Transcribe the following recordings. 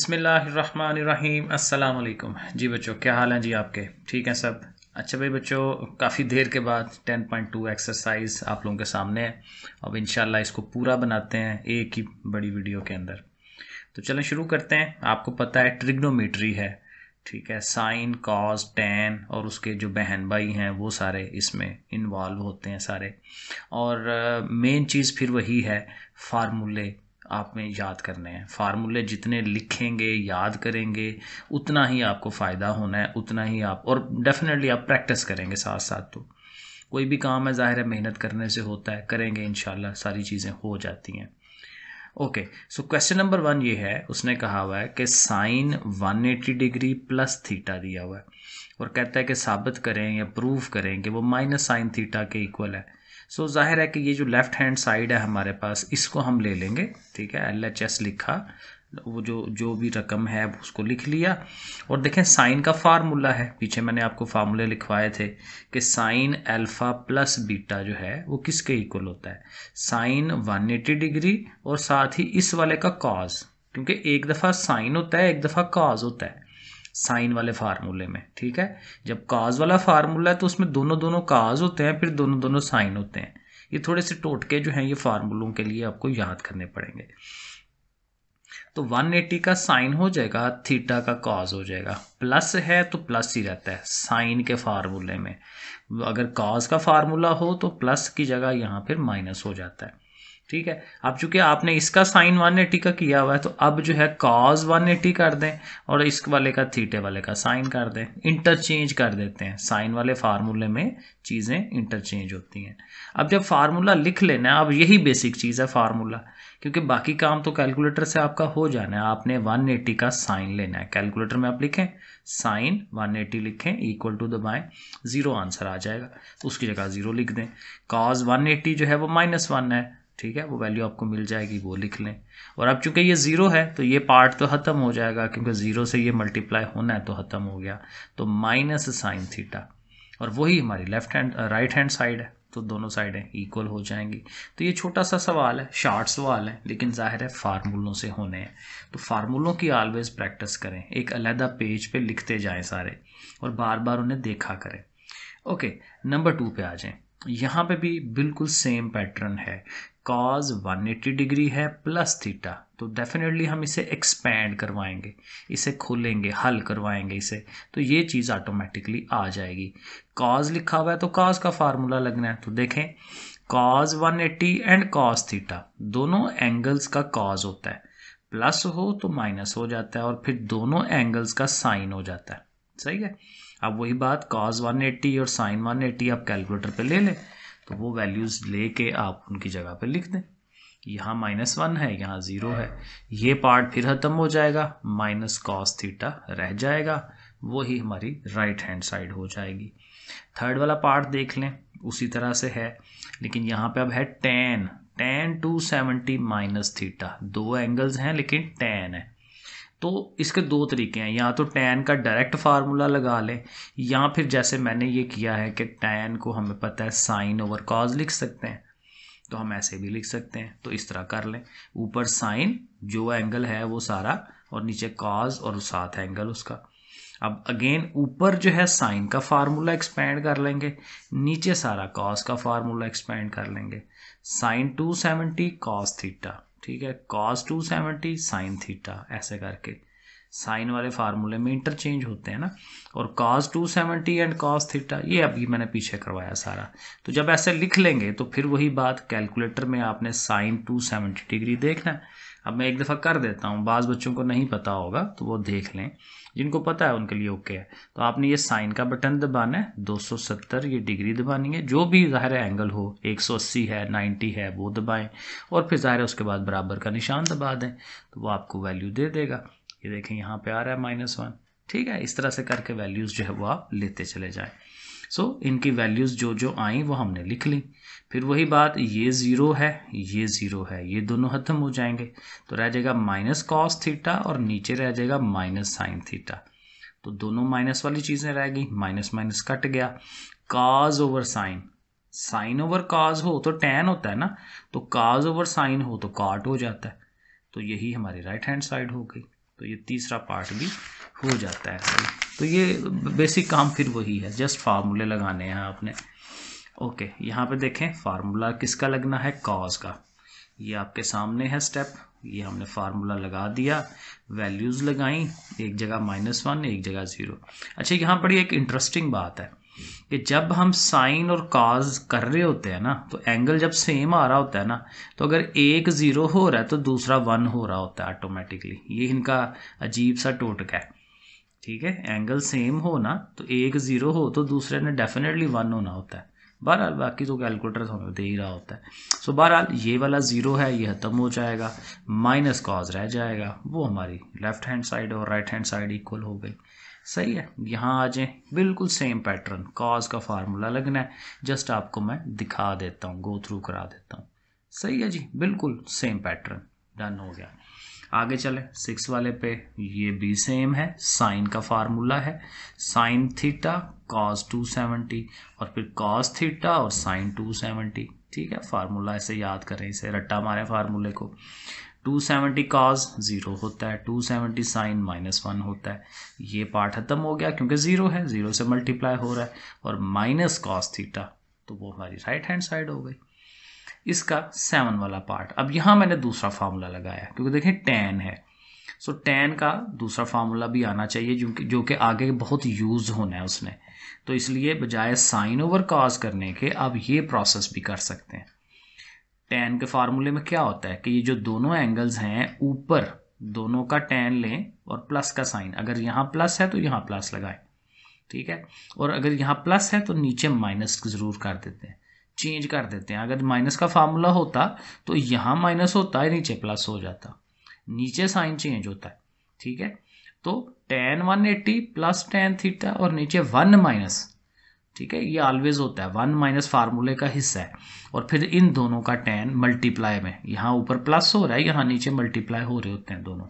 बिसमीम अल्लाम जी बच्चों क्या हाल हैं जी आपके ठीक हैं सब अच्छा भाई बच्चों काफ़ी देर के बाद 10.2 एक्सरसाइज आप लोगों के सामने है अब इन इसको पूरा बनाते हैं एक ही बड़ी वीडियो के अंदर तो चलें शुरू करते हैं आपको पता है ट्रिग्नोमीट्री है ठीक है साइन कॉज टेन और उसके जो बहन भाई हैं वो सारे इसमें इन्वॉल्व होते हैं सारे और मेन uh, चीज़ फिर वही है फार्मूले आप में याद करने हैं फार्मूले जितने लिखेंगे याद करेंगे उतना ही आपको फ़ायदा होना है उतना ही आप और डेफिनेटली आप प्रैक्टिस करेंगे साथ साथ तो कोई भी काम है ज़ाहिर है मेहनत करने से होता है करेंगे इन सारी चीज़ें हो जाती हैं okay so question number one ये है उसने कहा हुआ है कि साइन 180 डिग्री प्लस थीटा दिया हुआ है और कहता है कि साबित करें या प्रूव करें कि वो माइनस साइन थीटा के इक्वल है सो so, जाहिर है कि ये जो लेफ़्ट हैंड साइड है हमारे पास इसको हम ले लेंगे ठीक है एल एच एस लिखा वो जो जो भी रकम है उसको लिख लिया और देखें साइन का फार्मूला है पीछे मैंने आपको फार्मूले लिखवाए थे कि साइन अल्फ़ा प्लस बीटा जो है वो किसके इक्वल होता है साइन 180 डिग्री और साथ ही इस वाले का कॉज क्योंकि एक दफ़ा साइन होता है एक दफ़ा कॉज होता है साइन वाले फार्मूले में ठीक है जब काज वाला फार्मूला है तो उसमें दोनों दोनों काज होते हैं फिर दोनों दोनों साइन होते हैं ये थोड़े से टोटके जो हैं ये फार्मूलों के लिए आपको याद करने पड़ेंगे तो 180 का साइन हो जाएगा थीटा का काज हो जाएगा प्लस है तो प्लस ही रहता है साइन के फार्मूले में अगर काज का फार्मूला हो तो प्लस की जगह यहाँ फिर माइनस हो जाता है ठीक है अब चूंकि आपने इसका साइन वन एटी का किया हुआ है तो अब जो है कॉज वन एटी कर दें और इस वाले का थीटे वाले का साइन कर दें इंटरचेंज कर देते हैं साइन वाले फार्मूले में चीज़ें इंटरचेंज होती हैं अब जब फार्मूला लिख लेना अब यही बेसिक चीज़ है फार्मूला क्योंकि बाकी काम तो कैलकुलेटर से आपका हो जाना है आपने वन का साइन लेना है कैलकुलेटर में आप लिखें साइन एटी लिखें इक्वल टू दबाएं ज़ीरो आंसर आ जाएगा तो उसकी जगह ज़ीरो लिख दें कॉज वन जो है वो माइनस वन है ठीक है वो वैल्यू आपको मिल जाएगी वो लिख लें और अब चूंकि ये ज़ीरो है तो ये पार्ट तो ख़त्म हो जाएगा क्योंकि ज़ीरो से ये मल्टीप्लाई होना है तो ख़त्म हो गया तो माइनस साइन थीटा और वही हमारी left hand right hand side है तो दोनों साइडें इक्वल हो जाएंगी तो ये छोटा सा सवाल है शार्ट सवाल है लेकिन जाहिर है फार्मूलों से होने हैं तो फार्मूलों की ऑलवेज प्रैक्टिस करें एक अलहदा पेज पे लिखते जाए सारे और बार बार उन्हें देखा करें ओके नंबर टू पे आ जाए यहाँ पे भी बिल्कुल सेम पैटर्न है कॉज 180 डिग्री है प्लस थीटा तो डेफिनेटली हम इसे एक्सपैंड करवाएंगे इसे खोलेंगे हल करवाएंगे इसे तो ये चीज़ ऑटोमेटिकली आ जाएगी कॉज लिखा हुआ है तो कॉज का फार्मूला लगना है तो देखें कॉज 180 एंड कॉज थीटा दोनों एंगल्स का कॉज होता है प्लस हो तो माइनस हो जाता है और फिर दोनों एंगल्स का साइन हो जाता है सही है अब वही बात कॉज 180 और साइन 180 आप कैलकुलेटर पे ले लें तो वो वैल्यूज़ ले के आप उनकी जगह पर लिख दें यहाँ माइनस वन है यहाँ ज़ीरो है ये पार्ट फिर ख़त्म हो जाएगा माइनस कॉस थीटा रह जाएगा वो ही हमारी राइट हैंड साइड हो जाएगी थर्ड वाला पार्ट देख लें उसी तरह से है लेकिन यहाँ पे अब है tan tan two seventy minus theta दो एंगल्स हैं लेकिन टेन है तो इसके दो तरीके हैं या तो टैन का डायरेक्ट फार्मूला लगा लें या फिर जैसे मैंने ये किया है कि टैन को हमें पता है साइन ओवर कॉज लिख सकते हैं तो हम ऐसे भी लिख सकते हैं तो इस तरह कर लें ऊपर साइन जो एंगल है वो सारा और नीचे कॉज और साथ एंगल उसका अब अगेन ऊपर जो है साइन का फार्मूला एक्सपेंड कर लेंगे नीचे सारा कॉस का फार्मूला एक्सपेंड कर लेंगे sine two seventy cos theta ठीक है cos two seventy sine theta ऐसे करके साइन वाले फार्मूले में इंटरचेंज होते हैं ना और cos two seventy and cos theta ये अभी मैंने पीछे करवाया सारा तो जब ऐसे लिख लेंगे तो फिर वही बात कैलकुलेटर में आपने साइन टू सेवेंटी डिग्री देखना अब मैं एक दफ़ा कर देता हूँ बाज़ बच्चों को नहीं पता होगा तो वो देख लें जिनको पता है उनके लिए ओके है तो आपने ये साइन का बटन दबाना है 270 ये डिग्री दबानी है जो भी ज़ाहिर एंगल हो 180 है 90 है वो दबाएं और फिर ज़ाहिर उसके बाद बराबर का निशान दबा दें तो वो आपको वैल्यू दे देगा ये देखें यहाँ पे आ रहा है माइनस वन ठीक है इस तरह से करके वैल्यूज़ जो है वो आप लेते चले जाएँ सो so, इनकी वैल्यूज़ जो जो आई वो हमने लिख ली फिर वही बात ये ज़ीरो है ये ज़ीरो है ये दोनों खत्म हो जाएंगे तो रह जाएगा माइनस कॉस थीटा और नीचे रह जाएगा माइनस साइन थीटा तो दोनों माइनस वाली चीज़ें रह गई माइनस माइनस कट गया cos over sine sine over cos हो तो टेन होता है ना तो काज ओवर साइन हो तो काट हो जाता है तो यही हमारी राइट हैंड साइड हो गई तो ये तीसरा पार्ट भी हो जाता है तो ये बेसिक काम फिर वही है जस्ट फार्मूले लगाने हैं आपने ओके यहाँ पे देखें फार्मूला किसका लगना है कॉज का ये आपके सामने है स्टेप ये हमने फार्मूला लगा दिया वैल्यूज़ लगाई एक जगह माइनस वन एक जगह ज़ीरो अच्छा यहाँ पर एक इंटरेस्टिंग बात है कि जब हम साइन और काज कर रहे होते हैं ना तो एंगल जब सेम आ रहा होता है ना तो अगर एक ज़ीरो हो रहा है तो दूसरा वन हो रहा होता है ऑटोमेटिकली ये इनका अजीब सा टोटका है ठीक है एंगल सेम हो ना तो एक ज़ीरो हो तो दूसरे ने डेफिनेटली वन होना होता है बहरहाल बाकी तो कैलकुलेटर हमें दे ही रहा होता है सो बहरहाल ये वाला ज़ीरो है ये ख़त्म हो जाएगा माइनस कॉज रह जाएगा वो हमारी लेफ्ट हैंड साइड और राइट हैंड साइड इक्वल हो गई सही है यहाँ आ जाए बिल्कुल सेम पैटर्न कॉज का फार्मूला लगना है जस्ट आपको मैं दिखा देता हूँ गो थ्रू करा देता हूँ सही है जी बिल्कुल सेम पैटर्न डन हो गया आगे चले सिक्स वाले पे ये भी सेम है साइन का फार्मूला है साइन थीटा कॉस 270 और फिर कॉस थीटा और साइन सेवेंटी ठीक है फार्मूला ऐसे याद करें इसे रट्टा मारें फार्मूले को 270 कॉज ज़ीरो होता है 270 साइन माइनस वन होता है ये पार्ट खत्म हो गया क्योंकि ज़ीरो है ज़ीरो से मल्टीप्लाई हो रहा है और माइनस कॉस थीटा तो वो हमारी राइट हैंड साइड हो गई इसका सेवन वाला पार्ट अब यहाँ मैंने दूसरा फार्मूला लगाया क्योंकि देखें टेन है सो टेन का दूसरा फार्मूला भी आना चाहिए जो कि जो कि आगे बहुत यूज़ होना है उसने तो इसलिए बजाय साइन ओवर कॉज करने के आप ये प्रोसेस भी कर सकते हैं टेन के फार्मूले में क्या होता है कि ये जो दोनों एंगल्स हैं ऊपर दोनों का टेन लें और प्लस का साइन अगर यहाँ प्लस है तो यहाँ प्लस लगाएं ठीक है और अगर यहाँ प्लस है तो नीचे माइनस ज़रूर कर देते हैं चेंज कर देते हैं अगर माइनस का फार्मूला होता तो यहाँ माइनस होता है नीचे प्लस हो जाता नीचे साइन चेंज होता है ठीक है तो tan one eighty plus tan theta और नीचे वन माइनस ठीक है ये ऑलवेज होता है वन माइनस फार्मूले का हिस्सा है और फिर इन दोनों का टेन मल्टीप्लाई में यहाँ ऊपर प्लस हो रहा है यहाँ नीचे मल्टीप्लाई हो रहे होते हैं दोनों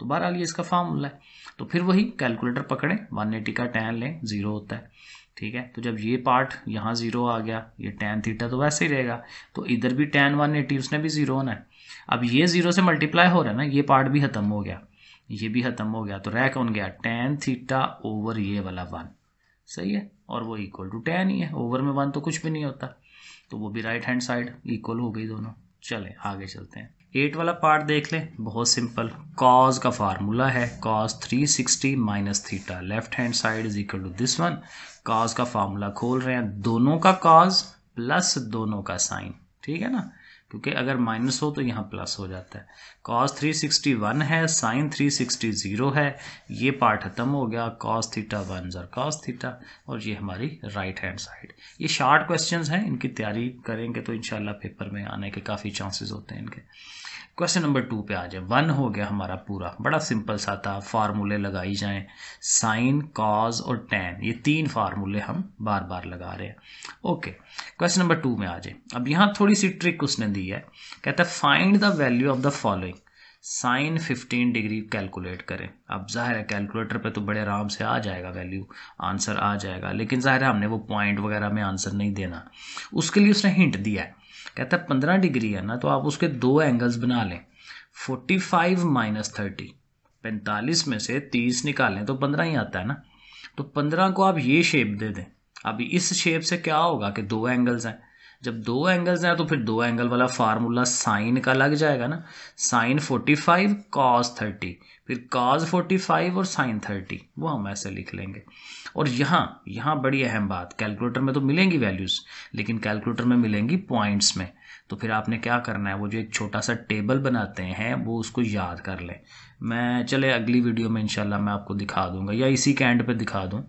तो बहरहाल ये इसका फार्मूला है तो फिर वही कैलकुलेटर पकड़ें वन एटी का टेन लें ज़ीरो होता है ठीक है तो जब ये पार्ट यहाँ ज़ीरो आ गया ये टेन थीटा तो वैसे ही रहेगा तो इधर भी टेन वन एटी उसने भी ज़ीरो होना है अब ये ज़ीरो से मल्टीप्लाई हो रहा है ना ये पार्ट भी ख़त्म हो गया ये भी ख़त्म हो गया तो रह कौन गया टेन थीटा ओवर ये वाला वन सही है और वो इक्वल टू टेन ही है ओवर में वन तो कुछ भी नहीं होता तो वो भी राइट हैंड साइड इक्वल हो गई दोनों चले आगे चलते हैं एट वाला पार्ट देख ले बहुत सिंपल कॉज का फार्मूला है cos 360 sixty minus theta left hand side is equal to this one cos का फार्मूला खोल रहे हैं दोनों का कॉज प्लस दोनों का साइन ठीक है ना क्योंकि अगर माइनस हो तो यहाँ प्लस हो जाता है कॉस थ्री सिक्सटी वन है साइन थ्री सिक्सटी ज़ीरो है ये पार्ट ख़त्म हो गया कॉस थीटा वन ज़र कॉस थीटा और ये हमारी राइट हैंड साइड ये शार्ट क्वेश्चन हैं इनकी तैयारी करेंगे तो इन पेपर में आने के काफ़ी चांसेस होते हैं इनके क्वेश्चन नंबर टू पे आ जाए वन हो गया हमारा पूरा बड़ा सिंपल सा था फार्मूले लगाई जाएं साइन कॉज और टेन ये तीन फार्मूले हम बार बार लगा रहे हैं ओके क्वेश्चन नंबर टू में आ जाए अब यहाँ थोड़ी सी ट्रिक उसने दी है कहता है find the value of the following sine 15 degree calculate करें अब जाहिर है कैलकुलेटर पे तो बड़े आराम से आ जाएगा वैल्यू आंसर आ जाएगा लेकिन जाहिर है हमने वो पॉइंट वगैरह में आंसर नहीं देना उसके लिए उसने हिंट दिया है कहता है पंद्रह डिग्री है ना तो आप उसके दो एंगल्स बना लें फोर्टी फाइव माइनस थर्टी पैंतालीस में से तीस निकालें तो पंद्रह ही आता है ना तो पंद्रह को आप ये शेप दे दें अभी इस शेप से क्या होगा कि दो एंगल्स हैं जब दो एंगल्स हैं तो फिर दो एंगल वाला फार्मूला साइन का लग जाएगा ना sine forty five cos thirty फिर कॉज फोर्टी फाइव और साइन थर्टी वो हम ऐसे लिख लेंगे और यहाँ यहाँ बड़ी अहम बात कैलकुलेटर में तो मिलेंगी वैल्यूज़ लेकिन कैलकुलेटर में मिलेंगी पॉइंट्स में तो फिर आपने क्या करना है वो जो एक छोटा सा टेबल बनाते हैं वो उसको याद कर लें मैं चले अगली वीडियो में इंशाल्लाह मैं आपको दिखा दूंगा या इसी कैंड पे दिखा दूं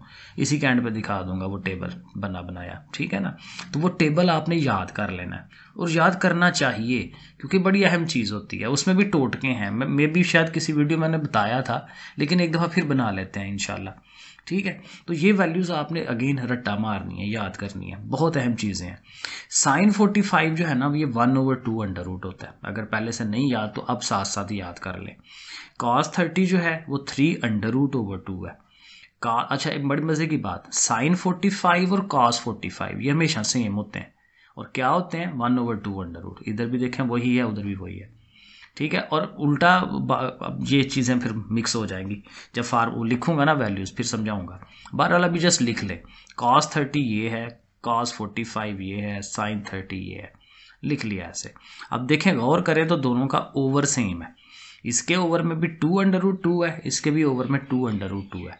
इसी कैंड पे दिखा दूंगा वो टेबल बना बनाया ठीक है ना तो वो टेबल आपने याद कर लेना है और याद करना चाहिए क्योंकि बड़ी अहम चीज़ होती है उसमें भी टोटके हैं मैं मे भी शायद किसी वीडियो मैंने बताया था लेकिन एक दफ़ा फिर बना लेते हैं इन ठीक है तो ये वैल्यूज़ आपने अगेन रट्टा मारनी है याद करनी है बहुत अहम चीज़ें हैं साइन फोर्टी फाइव जो है ना ये one over two under root होता है अगर पहले से नहीं याद तो अब साथ साथ याद कर लें कॉस थर्टी जो है वो three under root over two है का अच्छा एक बड़ी मज़े की बात साइन फोर्टी फाइव और कॉस फोर्टी फाइव ये हमेशा सेम होते हैं और क्या होते हैं one over two under root इधर भी देखें वही है उधर भी वही है ठीक है और उल्टा अब ये चीज़ें फिर मिक्स हो जाएंगी जब फार लिखूंगा ना वैल्यूज़ फिर समझाऊंगा बहरहाल अभी जस्ट लिख लें कॉस थर्टी ये है कॉस फोर्टी फाइव ये है साइन थर्टी ये है लिख लिया ऐसे अब देखें गौर करें तो दोनों का ओवर सेम है इसके ओवर में भी टू अंडर रूट टू है इसके भी ओवर में टू अंडर रूट टू है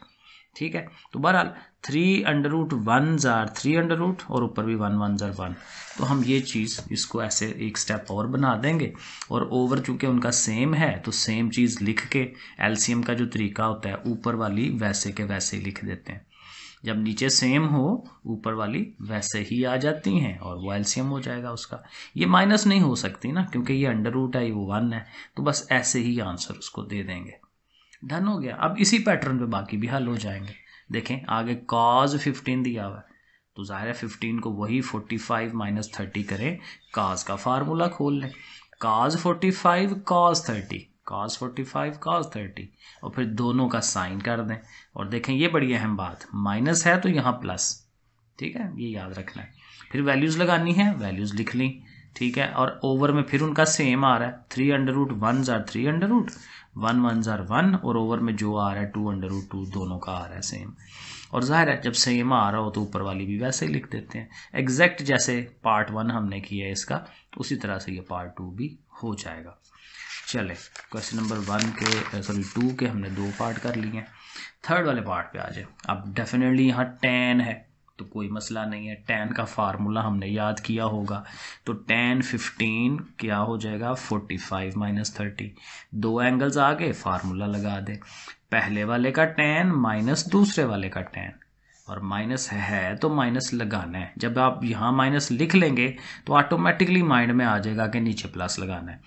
ठीक है तो बहरहाल थ्री अंडर रूट वन ज़ार थ्री अंडर रूट और ऊपर भी वन वन ज़ार वन तो हम ये चीज़ इसको ऐसे एक स्टेप और बना देंगे और ओवर चूँकि उनका सेम है तो सेम चीज़ लिख के एलसीएम का जो तरीका होता है ऊपर वाली वैसे के वैसे ही लिख देते हैं जब नीचे सेम हो ऊपर वाली वैसे ही आ जाती हैं और वो एलसीएम हो जाएगा उसका ये माइनस नहीं हो सकती ना क्योंकि ये अंडर रूट है ये वो वन है तो बस ऐसे ही आंसर उसको दे देंगे डन हो गया अब इसी पैटर्न पे बाकी भी हल हो जाएंगे देखें आगे कॉज फिफ्टीन दिया हुआ है तो ज़ाहिर है फिफ्टीन को वही फोर्टी फाइव माइनस थर्टी करें काज का फार्मूला खोल लें cos forty five cos thirty cos forty five cos thirty और फिर दोनों का साइन कर दें और देखें ये बड़ी अहम बात माइनस है तो यहाँ प्लस ठीक है ये याद रखना है फिर वैल्यूज़ लगानी है वैल्यूज़ लिख ली ठीक है और ओवर में फिर उनका सेम आ रहा है थ्री अंडर रूट वन ज़ार three under root one one ज़ार वन और ओवर में जो आ रहा है टू अंडर रूट टू दोनों का आ रहा है सेम और ज़ाहिर है जब सेम आ रहा हो तो ऊपर वाली भी वैसे ही लिख देते हैं एग्जैक्ट जैसे पार्ट वन हमने किया है इसका उसी तरह से ये पार्ट टू भी हो जाएगा चले क्वेश्चन नंबर वन के सॉरी uh, टू के हमने दो पार्ट कर लिए हैं थर्ड वाले पार्ट पे आ जाए अब डेफिनेटली यहाँ टेन है तो कोई मसला नहीं है टेन का फार्मूला हमने याद किया होगा तो टेन फिफ्टीन क्या हो जाएगा फोर्टी फाइव माइनस थर्टी दो एंगल्स आ गए फार्मूला लगा दे पहले वाले का टेन माइनस दूसरे वाले का टेन और माइनस है तो माइनस लगाना है जब आप यहाँ माइनस लिख लेंगे तो ऑटोमेटिकली माइंड में आ जाएगा कि नीचे प्लस लगाना है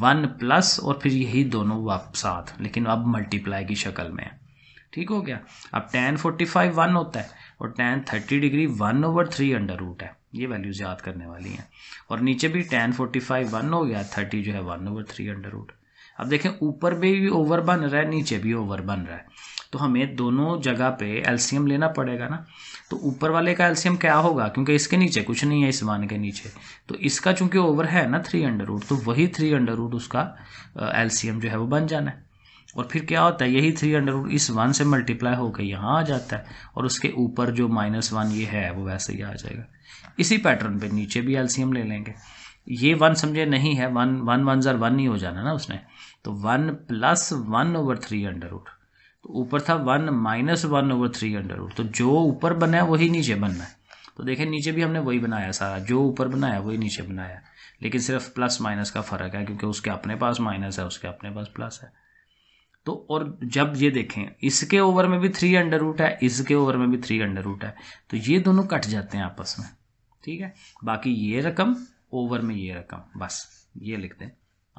वन प्लस और फिर यही दोनों वापस साथ लेकिन अब मल्टीप्लाई की शक्ल में है ठीक हो गया अब टेन फोर्टी फाइव वन होता है और tan thirty degree one over three under root है ये वैल्यूज याद करने वाली हैं और नीचे भी टेन फोर्टी फाइव वन हो गया थर्टी जो है one over three under root अब देखें ऊपर भी ओवर बन रहा है नीचे भी ओवर बन रहा है तो हमें दोनों जगह पे एलसीएम लेना पड़ेगा ना तो ऊपर वाले का एलसीएम क्या होगा क्योंकि इसके नीचे कुछ नहीं है इस वन के नीचे तो इसका चूंकि ओवर है ना थ्री अंडर रूट तो वही थ्री अंडर रूट उसका एलसीएम जो है वो बन जाना है और फिर क्या होता है यही थ्री अंडर रूट इस वन से मल्टीप्लाई होकर यहाँ आ जाता है और उसके ऊपर जो माइनस वन ये है वो वैसे ही आ जाएगा इसी पैटर्न पे नीचे भी एलसीएम ले लेंगे ये वन समझे नहीं है वन वन वन ज़र वन ही हो जाना ना उसने तो one plus one over three under root तो ऊपर था one minus one over three under root तो जो ऊपर बना है वही नीचे बनना है तो देखें नीचे भी हमने वही बनाया सारा जो ऊपर बनाया वही नीचे बनाया लेकिन सिर्फ प्लस माइनस का फ़र्क है क्योंकि उसके अपने पास माइनस है उसके अपने पास प्लस है तो और जब ये देखें इसके ओवर में भी थ्री अंडर रूट है इसके ओवर में भी थ्री अंडर रूट है तो ये दोनों कट जाते हैं आपस में ठीक है बाकी ये रकम ओवर में ये रकम बस ये लिख दें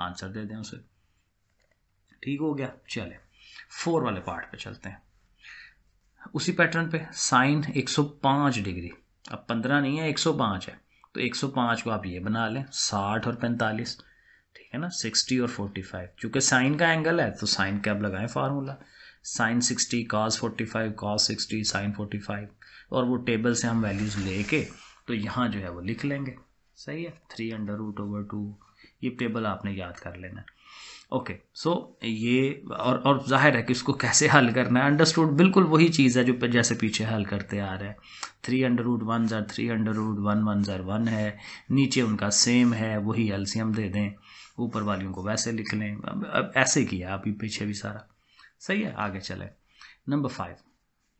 आंसर दे दें उसे ठीक हो गया चले फोर वाले पार्ट पे चलते हैं उसी पैटर्न पे साइन 105 डिग्री अब 15 नहीं है 105 है तो 105 को आप ये बना लें 60 और ठीक है ना सिक्सटी और फोर्टी फाइव चूँकि साइन का एंगल है तो साइन के अब लगाएं formula sine sixty cos forty five cos sixty sine forty five और वो टेबल से हम वैल्यूज़ लेके तो यहाँ जो है वो लिख लेंगे सही है three under root over two ये टेबल आपने याद कर लेना है ओके सो ये और और जाहिर है कि इसको कैसे हल करना है अंडरस्टूड बिल्कुल वही चीज़ है जो जैसे पीछे हल करते आ रहे हैं थ्री अंडर रूट वन ज़र three under root one one ज़र वन है नीचे उनका सेम है वही एल्सियम दे दें ऊपर वालियों को वैसे लिख लें अब, अब ऐसे किया अभी पीछे भी सारा सही है आगे चले नंबर फाइव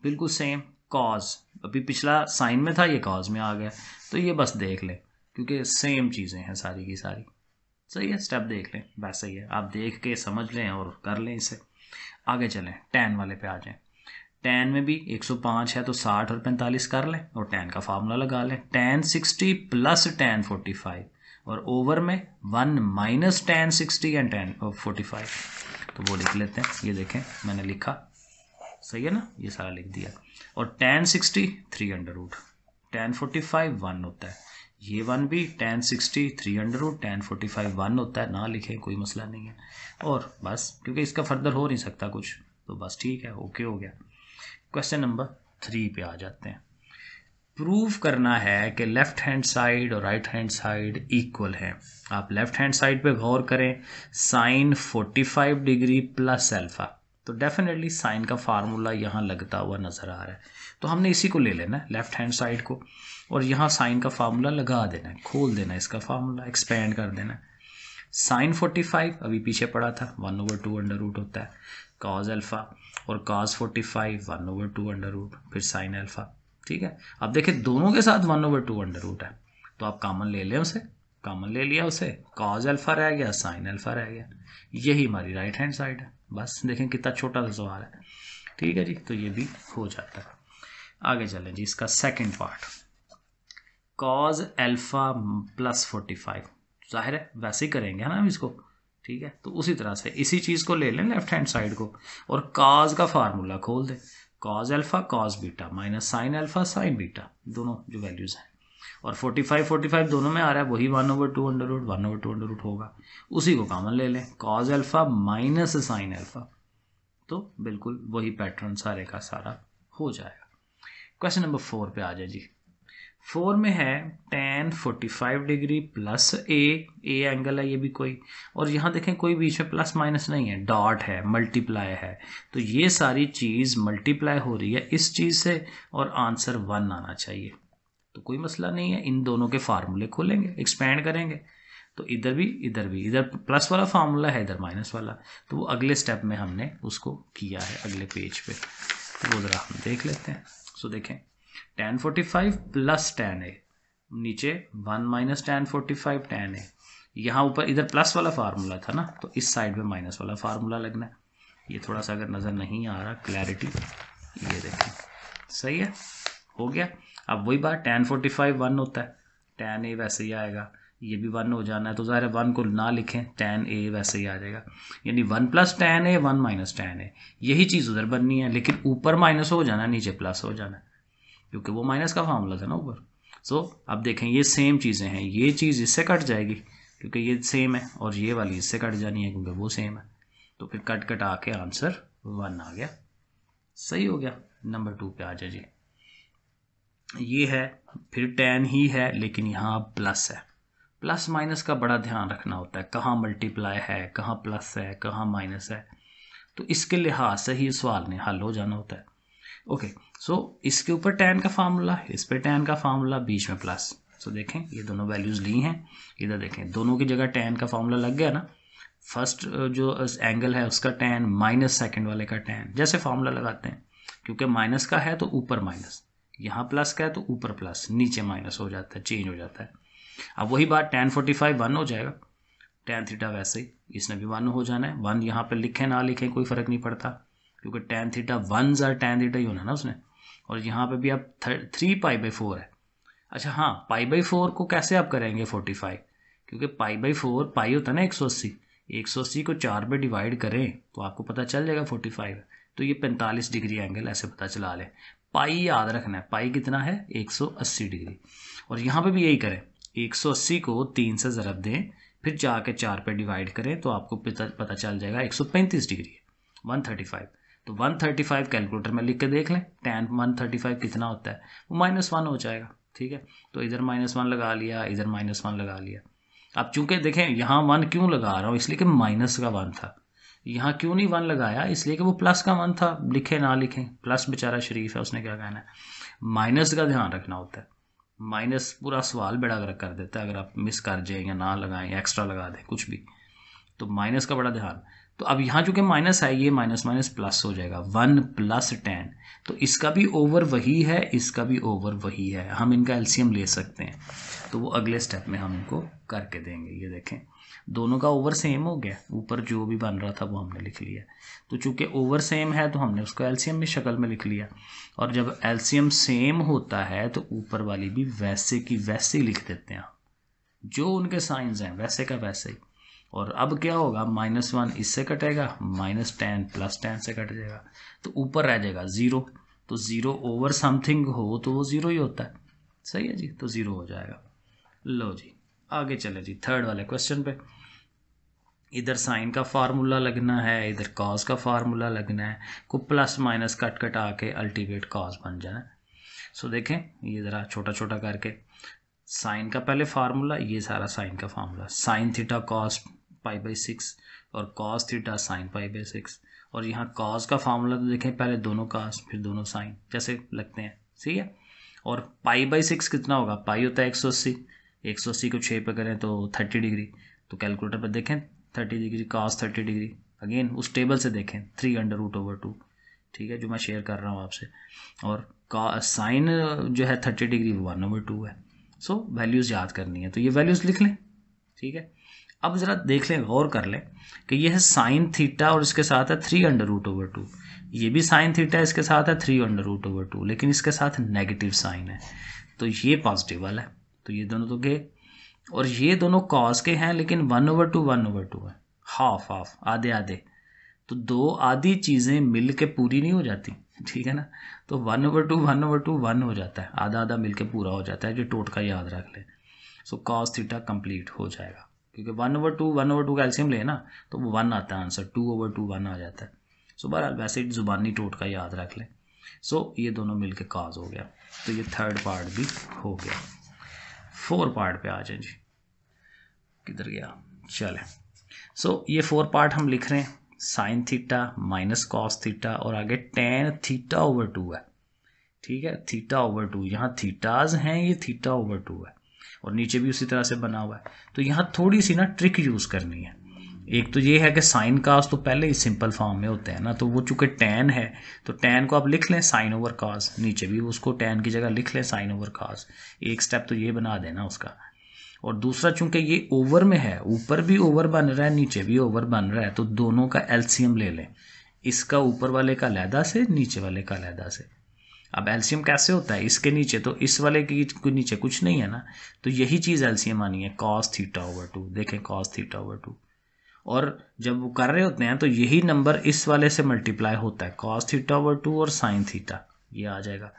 बिल्कुल सेम कॉज अभी पिछला साइन में था ये कॉज में आ गया तो ये बस देख लें क्योंकि सेम चीज़ें हैं सारी की सारी सही है स्टेप देख लें वैसे ही है आप देख के समझ लें और कर लें इसे आगे चलें टेन वाले पे आ जाएं टेन में भी 105 है तो 60 और 45 कर लें और टेन का फार्मूला लगा लें टेन 60 प्लस टेन 45 और ओवर में one minus tan sixty and tan forty five तो वो लिख लेते हैं ये देखें मैंने लिखा सही है ना ये सारा लिख दिया और tan sixty three under root tan forty five one होता है ये वन भी tan sixty three under root tan forty five one होता है ना लिखे कोई मसला नहीं है और बस क्योंकि इसका फर्दर हो नहीं सकता कुछ तो बस ठीक है ओके हो गया क्वेश्चन नंबर थ्री पे आ जाते हैं प्रूव करना है कि लेफ्ट हैंड साइड और राइट हैंड साइड इक्वल है आप लेफ्ट हैंड साइड पे गौर करें साइन 45 डिग्री प्लस अल्फा तो डेफिनेटली साइन का फार्मूला यहाँ लगता हुआ नज़र आ रहा है तो हमने इसी को ले लेना है लेफ्ट हैंड साइड को और यहाँ साइन का फार्मूला लगा देना है खोल देना है इसका फार्मूला एक्सपेंड कर देना है साइन 45 अभी पीछे पड़ा था one over two under root होता है कॉज अल्फ़ा और cos 45 one over two under root फिर साइन अल्फ़ा ठीक है अब देखिए दोनों के साथ one over two under root है तो आप कामन ले लें उसे कामन ले लिया उसे कॉज अल्फा रह गया साइन अल्फा रह गया यही हमारी राइट हैंड साइड है बस देखें कितना छोटा सा सवाल है ठीक है जी तो ये भी हो जाता है आगे चलें जी इसका second part cos alpha plus forty five जाहिर है वैसे ही करेंगे है ना हम इसको ठीक है तो उसी तरह से इसी चीज़ को ले लें लेफ्ट हैंड साइड को और काज का फार्मूला खोल दें cos alpha cos beta minus sine alpha sine beta दोनों जो वैल्यूज़ हैं और 45 45 दोनों में आ रहा है वही one over two under root one over two under root होगा उसी को कॉमन ले लें cos alpha minus sine alpha तो बिल्कुल वही पैटर्न सारे का सारा हो जाएगा क्वेश्चन नंबर फोर पे आ जाए जी फोर में है tan forty five degree plus A A angle है ये भी कोई और यहाँ देखें कोई बीच में प्लस माइनस नहीं है डॉट है मल्टीप्लाई है तो ये सारी चीज़ मल्टीप्लाई हो रही है इस चीज़ से और आंसर वन आना चाहिए तो कोई मसला नहीं है इन दोनों के फार्मूले खोलेंगे एक्सपेंड करेंगे तो इधर भी इधर भी इधर प्लस वाला फार्मूला है इधर माइनस वाला तो वो अगले स्टेप में हमने उसको किया है अगले पेज पे तो वो ज़रा हम देख लेते हैं सो देखें tan forty five plus tan A नीचे one minus tan forty five tan A यहाँ ऊपर इधर प्लस वाला फार्मूला था ना तो इस साइड में माइनस वाला फार्मूला लगना है ये थोड़ा सा अगर नज़र नहीं आ रहा क्लैरिटी ये देखें सही है हो गया अब वही बात टेन फोर्टी फाइव वन होता है टेन ए वैसे ही आएगा ये भी वन हो जाना है तो ज़ाहिर वन को ना लिखें टेन ए वैसे ही आ जाएगा यानी one plus tan A one minus tan A यही चीज़ उधर बननी है लेकिन ऊपर माइनस हो जाना नीचे प्लस हो जाना क्योंकि वो माइनस का फार्मूला था ना ऊपर सो so, अब देखें ये सेम चीज़ें हैं ये चीज़ इससे कट जाएगी क्योंकि ये सेम है और ये वाली इससे कट जानी है क्योंकि वो सेम है तो फिर कट कट आके आंसर वन आ गया सही हो गया नंबर टू पे आ जाए जी ये है फिर टेन ही है लेकिन यहाँ प्लस है प्लस माइनस का बड़ा ध्यान रखना होता है कहाँ मल्टीप्लाई है कहाँ प्लस है कहाँ माइनस है तो इसके लिहाज से ही सवाल ने हल हो जाना होता है ओके okay, सो so, इसके ऊपर टेन का फार्मूला इस पर टेन का फार्मूला बीच में प्लस सो so, देखें ये दोनों वैल्यूज़ ली हैं इधर देखें दोनों की जगह टेन का फार्मूला लग गया ना फर्स्ट जो एंगल है उसका टेन माइनस सेकेंड वाले का टेन जैसे फार्मूला लगाते हैं क्योंकि माइनस का है तो ऊपर माइनस यहाँ प्लस का है तो ऊपर प्लस नीचे माइनस हो जाता है चेंज हो जाता है अब वही बात टेन फोर्टी फाइव वन हो जाएगा टेन थीटा वैसे ही इसने भी वन हो जाना है वन यहाँ पर लिखें ना लिखें कोई फ़र्क नहीं पड़ता क्योंकि टेन थीटा वन जर टेन थीटा ही होना है ना उसने और यहाँ पे भी आप थ्री पाई बाई फोर है अच्छा हाँ पाई बाई फोर को कैसे आप करेंगे फोर्टी फाइव क्योंकि पाई बाई फोर पाई होता है ना एक सौ अस्सी एक सौ अस्सी को चार पे डिवाइड करें तो आपको पता चल जाएगा फोर्टी फाइव तो ये पैंतालीस डिग्री एंगल ऐसे पता चला लें पाई याद रखना है पाई कितना है एक सौ अस्सी डिग्री और यहाँ पर भी यही करें एक सौ अस्सी को तीन से ज़रब दें फिर जाके चार पे डिवाइड करें तो आपको पता पता चल जाएगा एक सौ पैंतीस डिग्री वन थर्टी फाइव तो वन थर्टी फाइव कैलकुलेटर में लिख के देख लें टेन वन थर्टी फाइव कितना होता है वो माइनस वन हो जाएगा ठीक है तो इधर माइनस वन लगा लिया इधर माइनस वन लगा लिया अब चूंकि देखें यहाँ वन क्यों लगा रहा हूँ इसलिए कि माइनस का वन था यहाँ क्यों नहीं वन लगाया इसलिए कि वो प्लस का वन था लिखे ना लिखें प्लस बेचारा शरीफ है उसने क्या कहना है माइनस का ध्यान रखना होता है माइनस पूरा सवाल बेड़ा अगर कर देता है अगर आप मिस कर जाएँ या ना लगाएं एक्स्ट्रा लगा दें कुछ भी तो माइनस का बड़ा ध्यान तो अब यहाँ चूँकि माइनस है ये माइनस माइनस प्लस हो जाएगा वन प्लस टेन तो इसका भी ओवर वही है इसका भी ओवर वही है हम इनका एल्सीम ले सकते हैं तो वो अगले स्टेप में हम इनको करके देंगे ये देखें दोनों का ओवर सेम हो गया ऊपर जो भी बन रहा था वो हमने लिख लिया तो चूँकि ओवर सेम है तो हमने उसको एल्सियम में शक्ल में लिख लिया और जब एल्सीम सेम होता है तो ऊपर वाली भी वैसे की वैसे ही लिख देते हैं जो उनके साइंस हैं वैसे का वैसे ही और अब क्या होगा माइनस वन इससे कटेगा माइनस टेन प्लस टेन से कट जाएगा तो ऊपर रह जाएगा ज़ीरो तो ज़ीरो ओवर समथिंग हो तो वो ज़ीरो ही होता है सही है जी तो ज़ीरो हो जाएगा लो जी आगे चले जी थर्ड वाले क्वेश्चन पे इधर साइन का फार्मूला लगना है इधर कॉज का फार्मूला लगना है को प्लस माइनस कट कट आके अल्टीमेट कॉज बन जाना है सो देखें ये ज़रा छोटा छोटा करके साइन का पहले फार्मूला ये सारा साइन का formula sine theta cos pi by six और cos theta sine pi by six और यहाँ कॉस का फार्मूला तो देखें पहले दोनों कॉस फिर दोनों साइन जैसे लगते हैं ठीक है और पाई बाई सिक्स कितना होगा पाई होता है एक सौ अस्सी एक सौ अस्सी को छः पे करें तो थर्टी डिग्री तो कैलकुलेटर पर देखें thirty degree cos thirty degree again उस टेबल से देखें three under root over two ठीक है जो मैं शेयर कर रहा हूँ आपसे और का साइन जो है thirty degree one over two है सो so, वैल्यूज़ याद करनी है तो ये वैल्यूज़ लिख लें ठीक है अब ज़रा देख लें गौर कर लें कि यह है साइन थीटा और इसके साथ है three under root over two ये भी साइन थीटा इसके साथ है three under root over two लेकिन इसके साथ नेगेटिव साइन है तो ये पॉजिटिव वाला है तो ये दोनों तो गए और ये दोनों कॉस के हैं लेकिन one over two one over two है हाफ हाफ आधे आधे तो दो आधी चीज़ें मिल के पूरी नहीं हो जाती ठीक है ना तो one over two one over two one हो जाता है आधा आधा मिल के पूरा हो जाता है जो टोटका याद रख लें सो कॉस थीटा कंप्लीट हो जाएगा क्योंकि one over two one over two का एल्शियम ले ना तो वो वन आता है answer two over two one आ जाता है सो बहरहाल वैसे ज़ुबानी टोट का याद रख लें सो ये दोनों मिलके काज हो गया तो ये थर्ड पार्ट भी हो गया फोर पार्ट पे आ जाए जी किधर गया चले सो ये फोर पार्ट हम लिख रहे हैं sine theta minus cos theta और आगे टेन थीटा ओवर टू है ठीक है थीटा ओवर टू यहाँ थीटाज हैं ये थीटा ओवर टू है और नीचे भी उसी तरह से बना हुआ है तो यहाँ थोड़ी सी ना ट्रिक यूज़ करनी है एक तो ये है कि साइन काज तो पहले ही सिंपल फॉर्म में होते हैं ना तो वो चूँकि टेन है तो टेन को आप लिख लें साइन ओवर काज नीचे भी उसको टेन की जगह लिख लें साइन ओवर काज एक स्टेप तो ये बना देना उसका और दूसरा चूंकि ये ओवर में है ऊपर भी ओवर बन रहा है नीचे भी ओवर बन रहा है तो दोनों का एल्सियम ले लें इसका ऊपर वाले का लहदा से नीचे वाले का लहदा से अब एल्सियम कैसे होता है इसके नीचे तो इस वाले के नीचे कुछ नहीं है ना तो यही चीज़ एल्सियम आनी है कॉस थीटा ओवर टू देखें कॉस थीटा ओवर टू और जब वो कर रहे होते हैं तो यही नंबर इस वाले से मल्टीप्लाई होता है कॉस थीटा ओवर टू और साइन थीटा ये आ जाएगा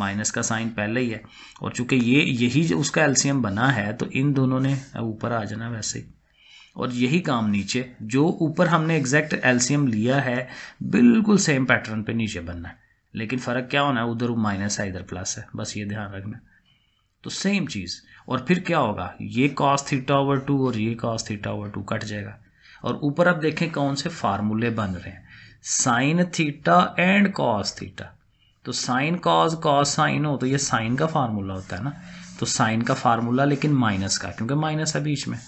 माइनस का साइन पहले ही है और चूंकि ये यही जो उसका एल्सियम बना है तो इन दोनों ने ऊपर आ जाना वैसे ही और यही काम नीचे जो ऊपर हमने एग्जैक्ट एल्सियम लिया है बिल्कुल सेम पैटर्न पे नीचे बनना है लेकिन फ़र्क क्या होना है उधर वो माइनस है इधर प्लस है बस ये ध्यान रखना तो सेम चीज़ और फिर क्या होगा ये कॉस थीटा ओवर टू और ये cos theta over two cut जाएगा और ऊपर अब देखें कौन से फार्मूले बन रहे हैं sine theta and cos theta तो साइन कॉस कॉस साइन हो तो ये साइन का फार्मूला होता है ना तो साइन का फार्मूला लेकिन माइनस का क्योंकि माइनस है बीच में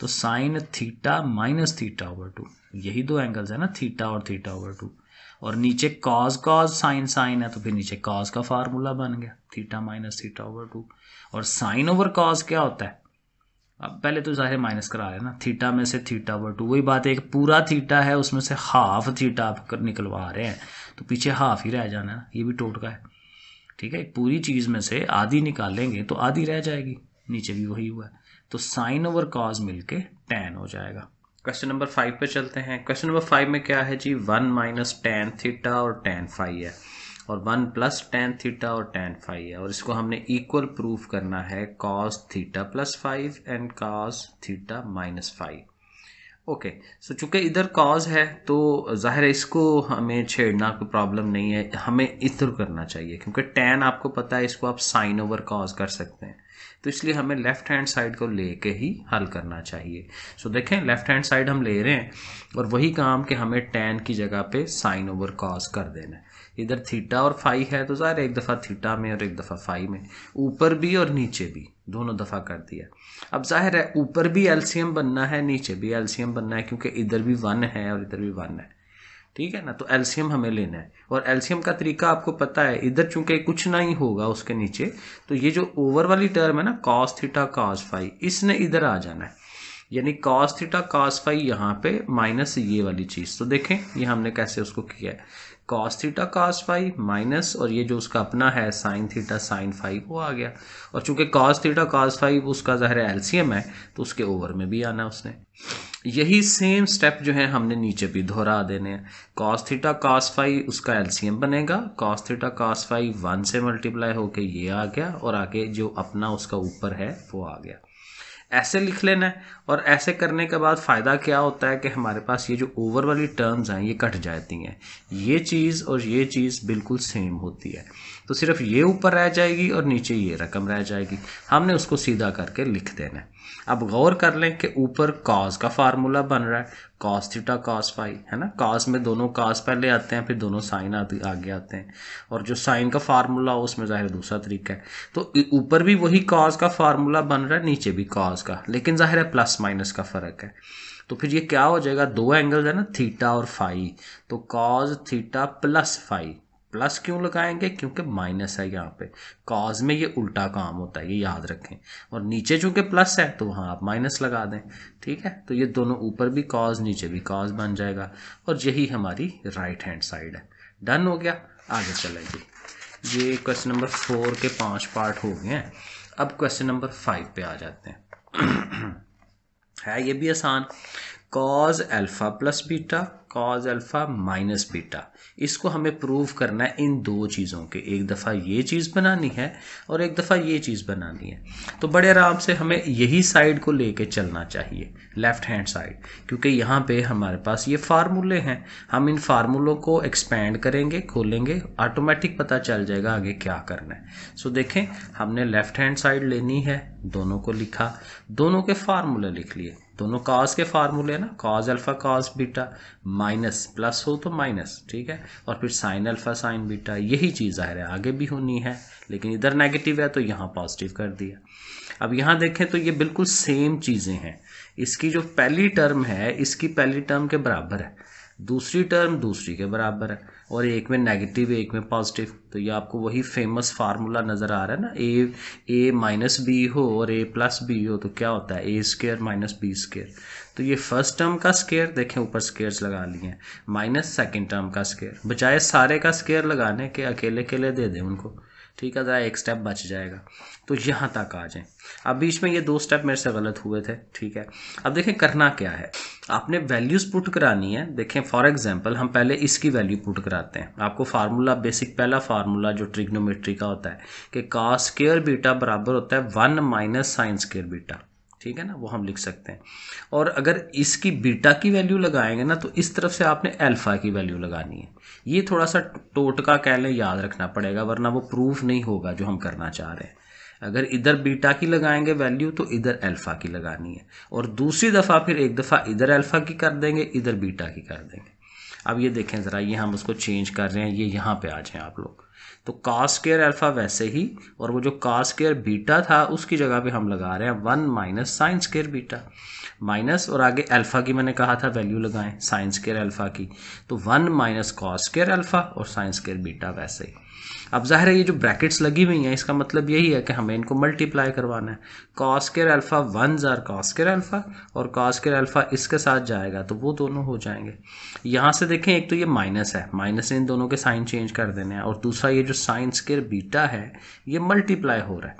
तो sine theta minus theta over two यही दो एंगल्स है ना थीटा और थीटा ओवर टू और नीचे कॉज कॉज साइन साइन है तो फिर नीचे कॉज का फार्मूला बन गया theta minus theta over two और साइन ओवर कॉज क्या होता है अब पहले तो जाहिर माइनस करा रहे हैं ना थीटा में से थीटा ओवर टू वही बात है एक पूरा थीटा है उसमें से हाफ थीटा आप निकलवा रहे हैं तो पीछे हाफ ही रह जाना है ये भी टोटका है ठीक है पूरी चीज़ में से आधी निकालेंगे तो आधी रह जाएगी नीचे भी वही हुआ है तो साइन ओवर कॉज मिलके टेन हो जाएगा क्वेश्चन नंबर फाइव पे चलते हैं क्वेश्चन नंबर फाइव में क्या है जी वन माइनस टेन थीटा और टेन फाइव है और वन प्लस टेन थीटा और टेन फाइव है और इसको हमने इक्वल प्रूफ करना है cos theta plus five and cos theta minus five okay so चूंकि इधर कॉज है तो ज़ाहिर है इसको हमें छेड़ना कोई प्रॉब्लम नहीं है हमें इधर करना चाहिए क्योंकि टेन आपको पता है इसको आप साइन ओवर कॉज कर सकते हैं तो इसलिए हमें लेफ्ट हैंड साइड को ले कर ही हल करना चाहिए सो so, देखें लेफ्ट हैंड साइड हम ले रहे हैं और वही काम कि हमें टेन की जगह पे साइन ओवर कॉस कर देना है इधर थीटा और फाई है तो ज़ाहिर एक दफ़ा थीटा में और एक दफ़ा फाई में ऊपर भी और नीचे भी दोनों दफ़ा कर दिया अब जाहिर है ऊपर भी एल्सीयम बनना है नीचे भी एलसीएम बनना है क्योंकि इधर भी वन है और इधर भी वन है ठीक है ना तो एल्सियम हमें लेना है और एल्सियम का तरीका आपको पता है इधर चूंकि कुछ ना ही होगा उसके नीचे तो ये जो ओवर वाली टर्म है ना कॉस थीटा कॉस फाइव इसने इधर आ जाना है यानी कॉस थीटा कॉस फाइव यहाँ पे माइनस ये वाली चीज़ तो देखें ये हमने कैसे उसको किया है cos theta cos five minus और ये जो उसका अपना है साइन थीटा साइन फाइव वो आ गया और चूंकि कॉस थीटा कॉस फाइव उसका ज़ाहिर एल्सियम है तो उसके ओवर में भी आना उसने यही सेम स्टेप जो है हमने नीचे भी दोहरा देने हैं कॉस थीटा कॉस फाइव उसका एलसीएम बनेगा cos theta cos five one से मल्टीप्लाई होके ये आ गया और आगे जो अपना उसका ऊपर है वो आ गया ऐसे लिख लेना है और ऐसे करने के बाद फ़ायदा क्या होता है कि हमारे पास ये जो ओवर वाली टर्म्स हैं ये कट जाती हैं ये चीज़ और ये चीज़ बिल्कुल सेम होती है तो सिर्फ ये ऊपर रह जाएगी और नीचे ये रकम रह जाएगी हमने उसको सीधा करके लिख देना है अब गौर कर लें कि ऊपर कॉज का फार्मूला बन रहा है कॉस थीटा कॉस फाई है ना कॉस में दोनों कॉस पहले आते हैं फिर दोनों साइन आगे आते हैं और जो साइन का फार्मूला हो उसमें ज़ाहिर दूसरा तरीका है तो ऊपर भी वही कॉज का फार्मूला बन रहा है नीचे भी कॉज का लेकिन ज़ाहिर है प्लस माइनस का फ़र्क है तो फिर ये क्या हो जाएगा दो एंगल है ना थीटा और फाई तो cos theta plus phi plus क्यों लगाएंगे क्योंकि माइनस है यहाँ पे कॉज में ये उल्टा काम होता है ये याद रखें और नीचे चूंकि प्लस है तो वहाँ आप माइनस लगा दें ठीक है तो ये दोनों ऊपर भी कॉज नीचे भी कॉज बन जाएगा और यही हमारी राइट हैंड साइड है डन हो गया आगे चलेंगे ये क्वेश्चन नंबर फोर के पाँच पार्ट हो गए हैं अब क्वेश्चन नंबर फाइव पे आ जाते हैं है ये भी आसान cos alpha plus beta cos alpha minus beta इसको हमें प्रूव करना है इन दो चीज़ों के एक दफ़ा ये चीज़ बनानी है और एक दफ़ा ये चीज़ बनानी है तो बड़े आराम से हमें यही साइड को लेके चलना चाहिए लेफ़्ट हैंड साइड क्योंकि यहाँ पे हमारे पास ये फार्मूले हैं हम इन फार्मूलों को एक्सपेंड करेंगे खोलेंगे ऑटोमेटिक पता चल जाएगा आगे क्या करना है सो देखें हमने लेफ़्ट हैंड साइड लेनी है दोनों को लिखा दोनों के फार्मूले लिख लिए दोनों कॉज के फार्मूले ना cos alpha cos beta minus plus हो तो माइनस ठीक है और फिर साइन अल्फा साइन बीटा यही चीज़ ज़ाहिर है आगे भी होनी है लेकिन इधर नेगेटिव है तो यहाँ पॉजिटिव कर दिया अब यहाँ देखें तो ये बिल्कुल सेम चीज़ें हैं इसकी जो पहली टर्म है इसकी पहली टर्म के बराबर है दूसरी टर्म दूसरी के बराबर है और एक में नेगेटिव एक में पॉजिटिव तो ये आपको वही फेमस फार्मूला नज़र आ रहा है ना ए ए माइनस बी हो और ए प्लस बी हो तो क्या होता है A square minus B square तो ये फर्स्ट टर्म का स्केयर देखें ऊपर स्केयर्स लगा लिए हैं माइनस सेकेंड टर्म का स्केयर बजाय सारे का स्केयर लगाने के अकेले अकेले दे दें उनको ठीक है ज़रा एक स्टेप बच जाएगा तो यहाँ तक आ जाएं अब बीच में ये दो स्टेप मेरे से गलत हुए थे ठीक है अब देखें करना क्या है आपने वैल्यूज़ पुट करानी है देखें फॉर एग्जांपल हम पहले इसकी वैल्यू पुट कराते हैं आपको फार्मूला बेसिक पहला फार्मूला जो ट्रिग्नोमेट्री का होता है कि का स्केयर बीटा बराबर होता है one minus sine square beta ठीक है ना वो हम लिख सकते हैं और अगर इसकी बीटा की वैल्यू लगाएंगे ना तो इस तरफ से आपने अल्फ़ा की वैल्यू लगानी है ये थोड़ा सा टोटका कह लें याद रखना पड़ेगा वरना वो प्रूफ नहीं होगा जो हम करना चाह रहे हैं अगर इधर बीटा की लगाएंगे वैल्यू तो इधर अल्फ़ा की लगानी है और दूसरी दफ़ा फिर एक दफ़ा इधर अल्फ़ा की कर देंगे इधर बीटा की कर देंगे अब ये देखें ज़रा ये हम उसको चेंज कर रहे हैं ये यहाँ पे आ जाएं आप लोग तो कास केयर अल्फ़ा वैसे ही और वो जो कास केयर बीटा था उसकी जगह पे हम लगा रहे हैं one minus sine square beta minus और आगे अल्फ़ा की मैंने कहा था वैल्यू लगाएं साइंस केयर अल्फ़ा की तो one minus cos square alpha और साइंस केयर बीटा वैसे ही अब जाहिर है ये जो ब्रैकेट्स लगी हुई हैं इसका मतलब यही है कि हमें इनको मल्टीप्लाई करवाना है कॉस केयर अल्फ़ा वन ज़ार कॉस केयर अल्फ़ा और कॉस केयर अल्फ़ा इसके साथ जाएगा तो वो दोनों हो जाएंगे यहाँ से देखें एक तो ये माइनस है माइनस इन दोनों के साइन चेंज कर देने हैं और दूसरा ये जो साइंस केयर बीटा है ये मल्टीप्लाई हो रहा है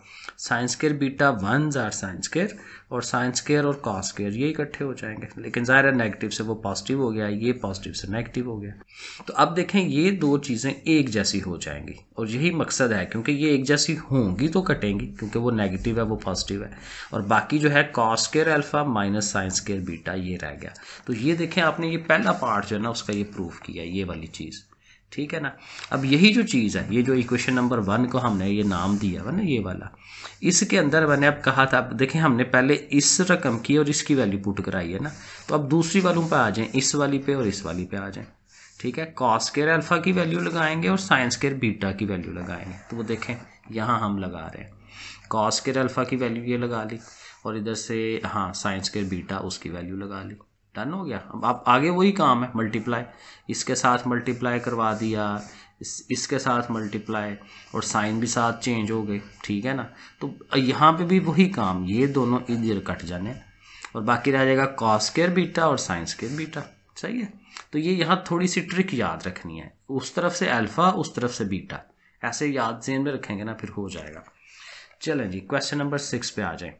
साइंस केयर बीटा वन ज़ार साइंस केयर और साइंस केयर और कॉस केयर ये इकट्ठे हो जाएंगे लेकिन ज़ाहिर है नेगेटिव से वो पॉजिटिव हो गया ये पॉजिटिव से नेगेटिव हो गया तो अब देखें ये दो चीज़ें एक जैसी हो जाएंगी और यही मकसद है क्योंकि ये एक जैसी होंगी तो कटेंगी क्योंकि वो नेगेटिव है वो पॉजिटिव है और बाकी जो है cos square alpha minus sine square beta ये रह गया तो ये देखें आपने ये पहला पार्ट जो है ना उसका ये प्रूफ किया ये वाली चीज़ ठीक है ना अब यही जो चीज़ है ये जो इक्वेशन नंबर वन को हमने ये नाम दिया है ना ये वाला इसके अंदर मैंने अब कहा था अब देखें हमने पहले इस रकम की और इसकी वैल्यू पुट कराई है ना तो अब दूसरी वालों पर आ जाएं इस वाली पे और इस वाली पे आ जाएं ठीक है कॉस केयर अल्फा की वैल्यू लगाएंगे और साइंस केयर बीटा की वैल्यू लगाएंगे तो वो देखें यहाँ हम लगा रहे हैं कॉस केयर अल्फा की वैल्यू ये लगा ली और इधर से हाँ साइंस केयर बीटा उसकी वैल्यू लगा ली डन हो गया अब आप आगे वही काम है मल्टीप्लाई इसके साथ मल्टीप्लाई करवा दिया इस इसके साथ मल्टीप्लाई और साइन भी साथ चेंज हो गए ठीक है ना तो यहाँ पे भी वही काम ये दोनों इधर कट जाने और बाकी रह जाएगा कॉस केयर बीटा और साइंस केयर बीटा सही है तो ये यहाँ थोड़ी सी ट्रिक याद रखनी है उस तरफ से अल्फा उस तरफ से बीटा ऐसे याद जेन में रखेंगे ना फिर हो जाएगा चलें जी क्वेश्चन नंबर सिक्स पे आ जाए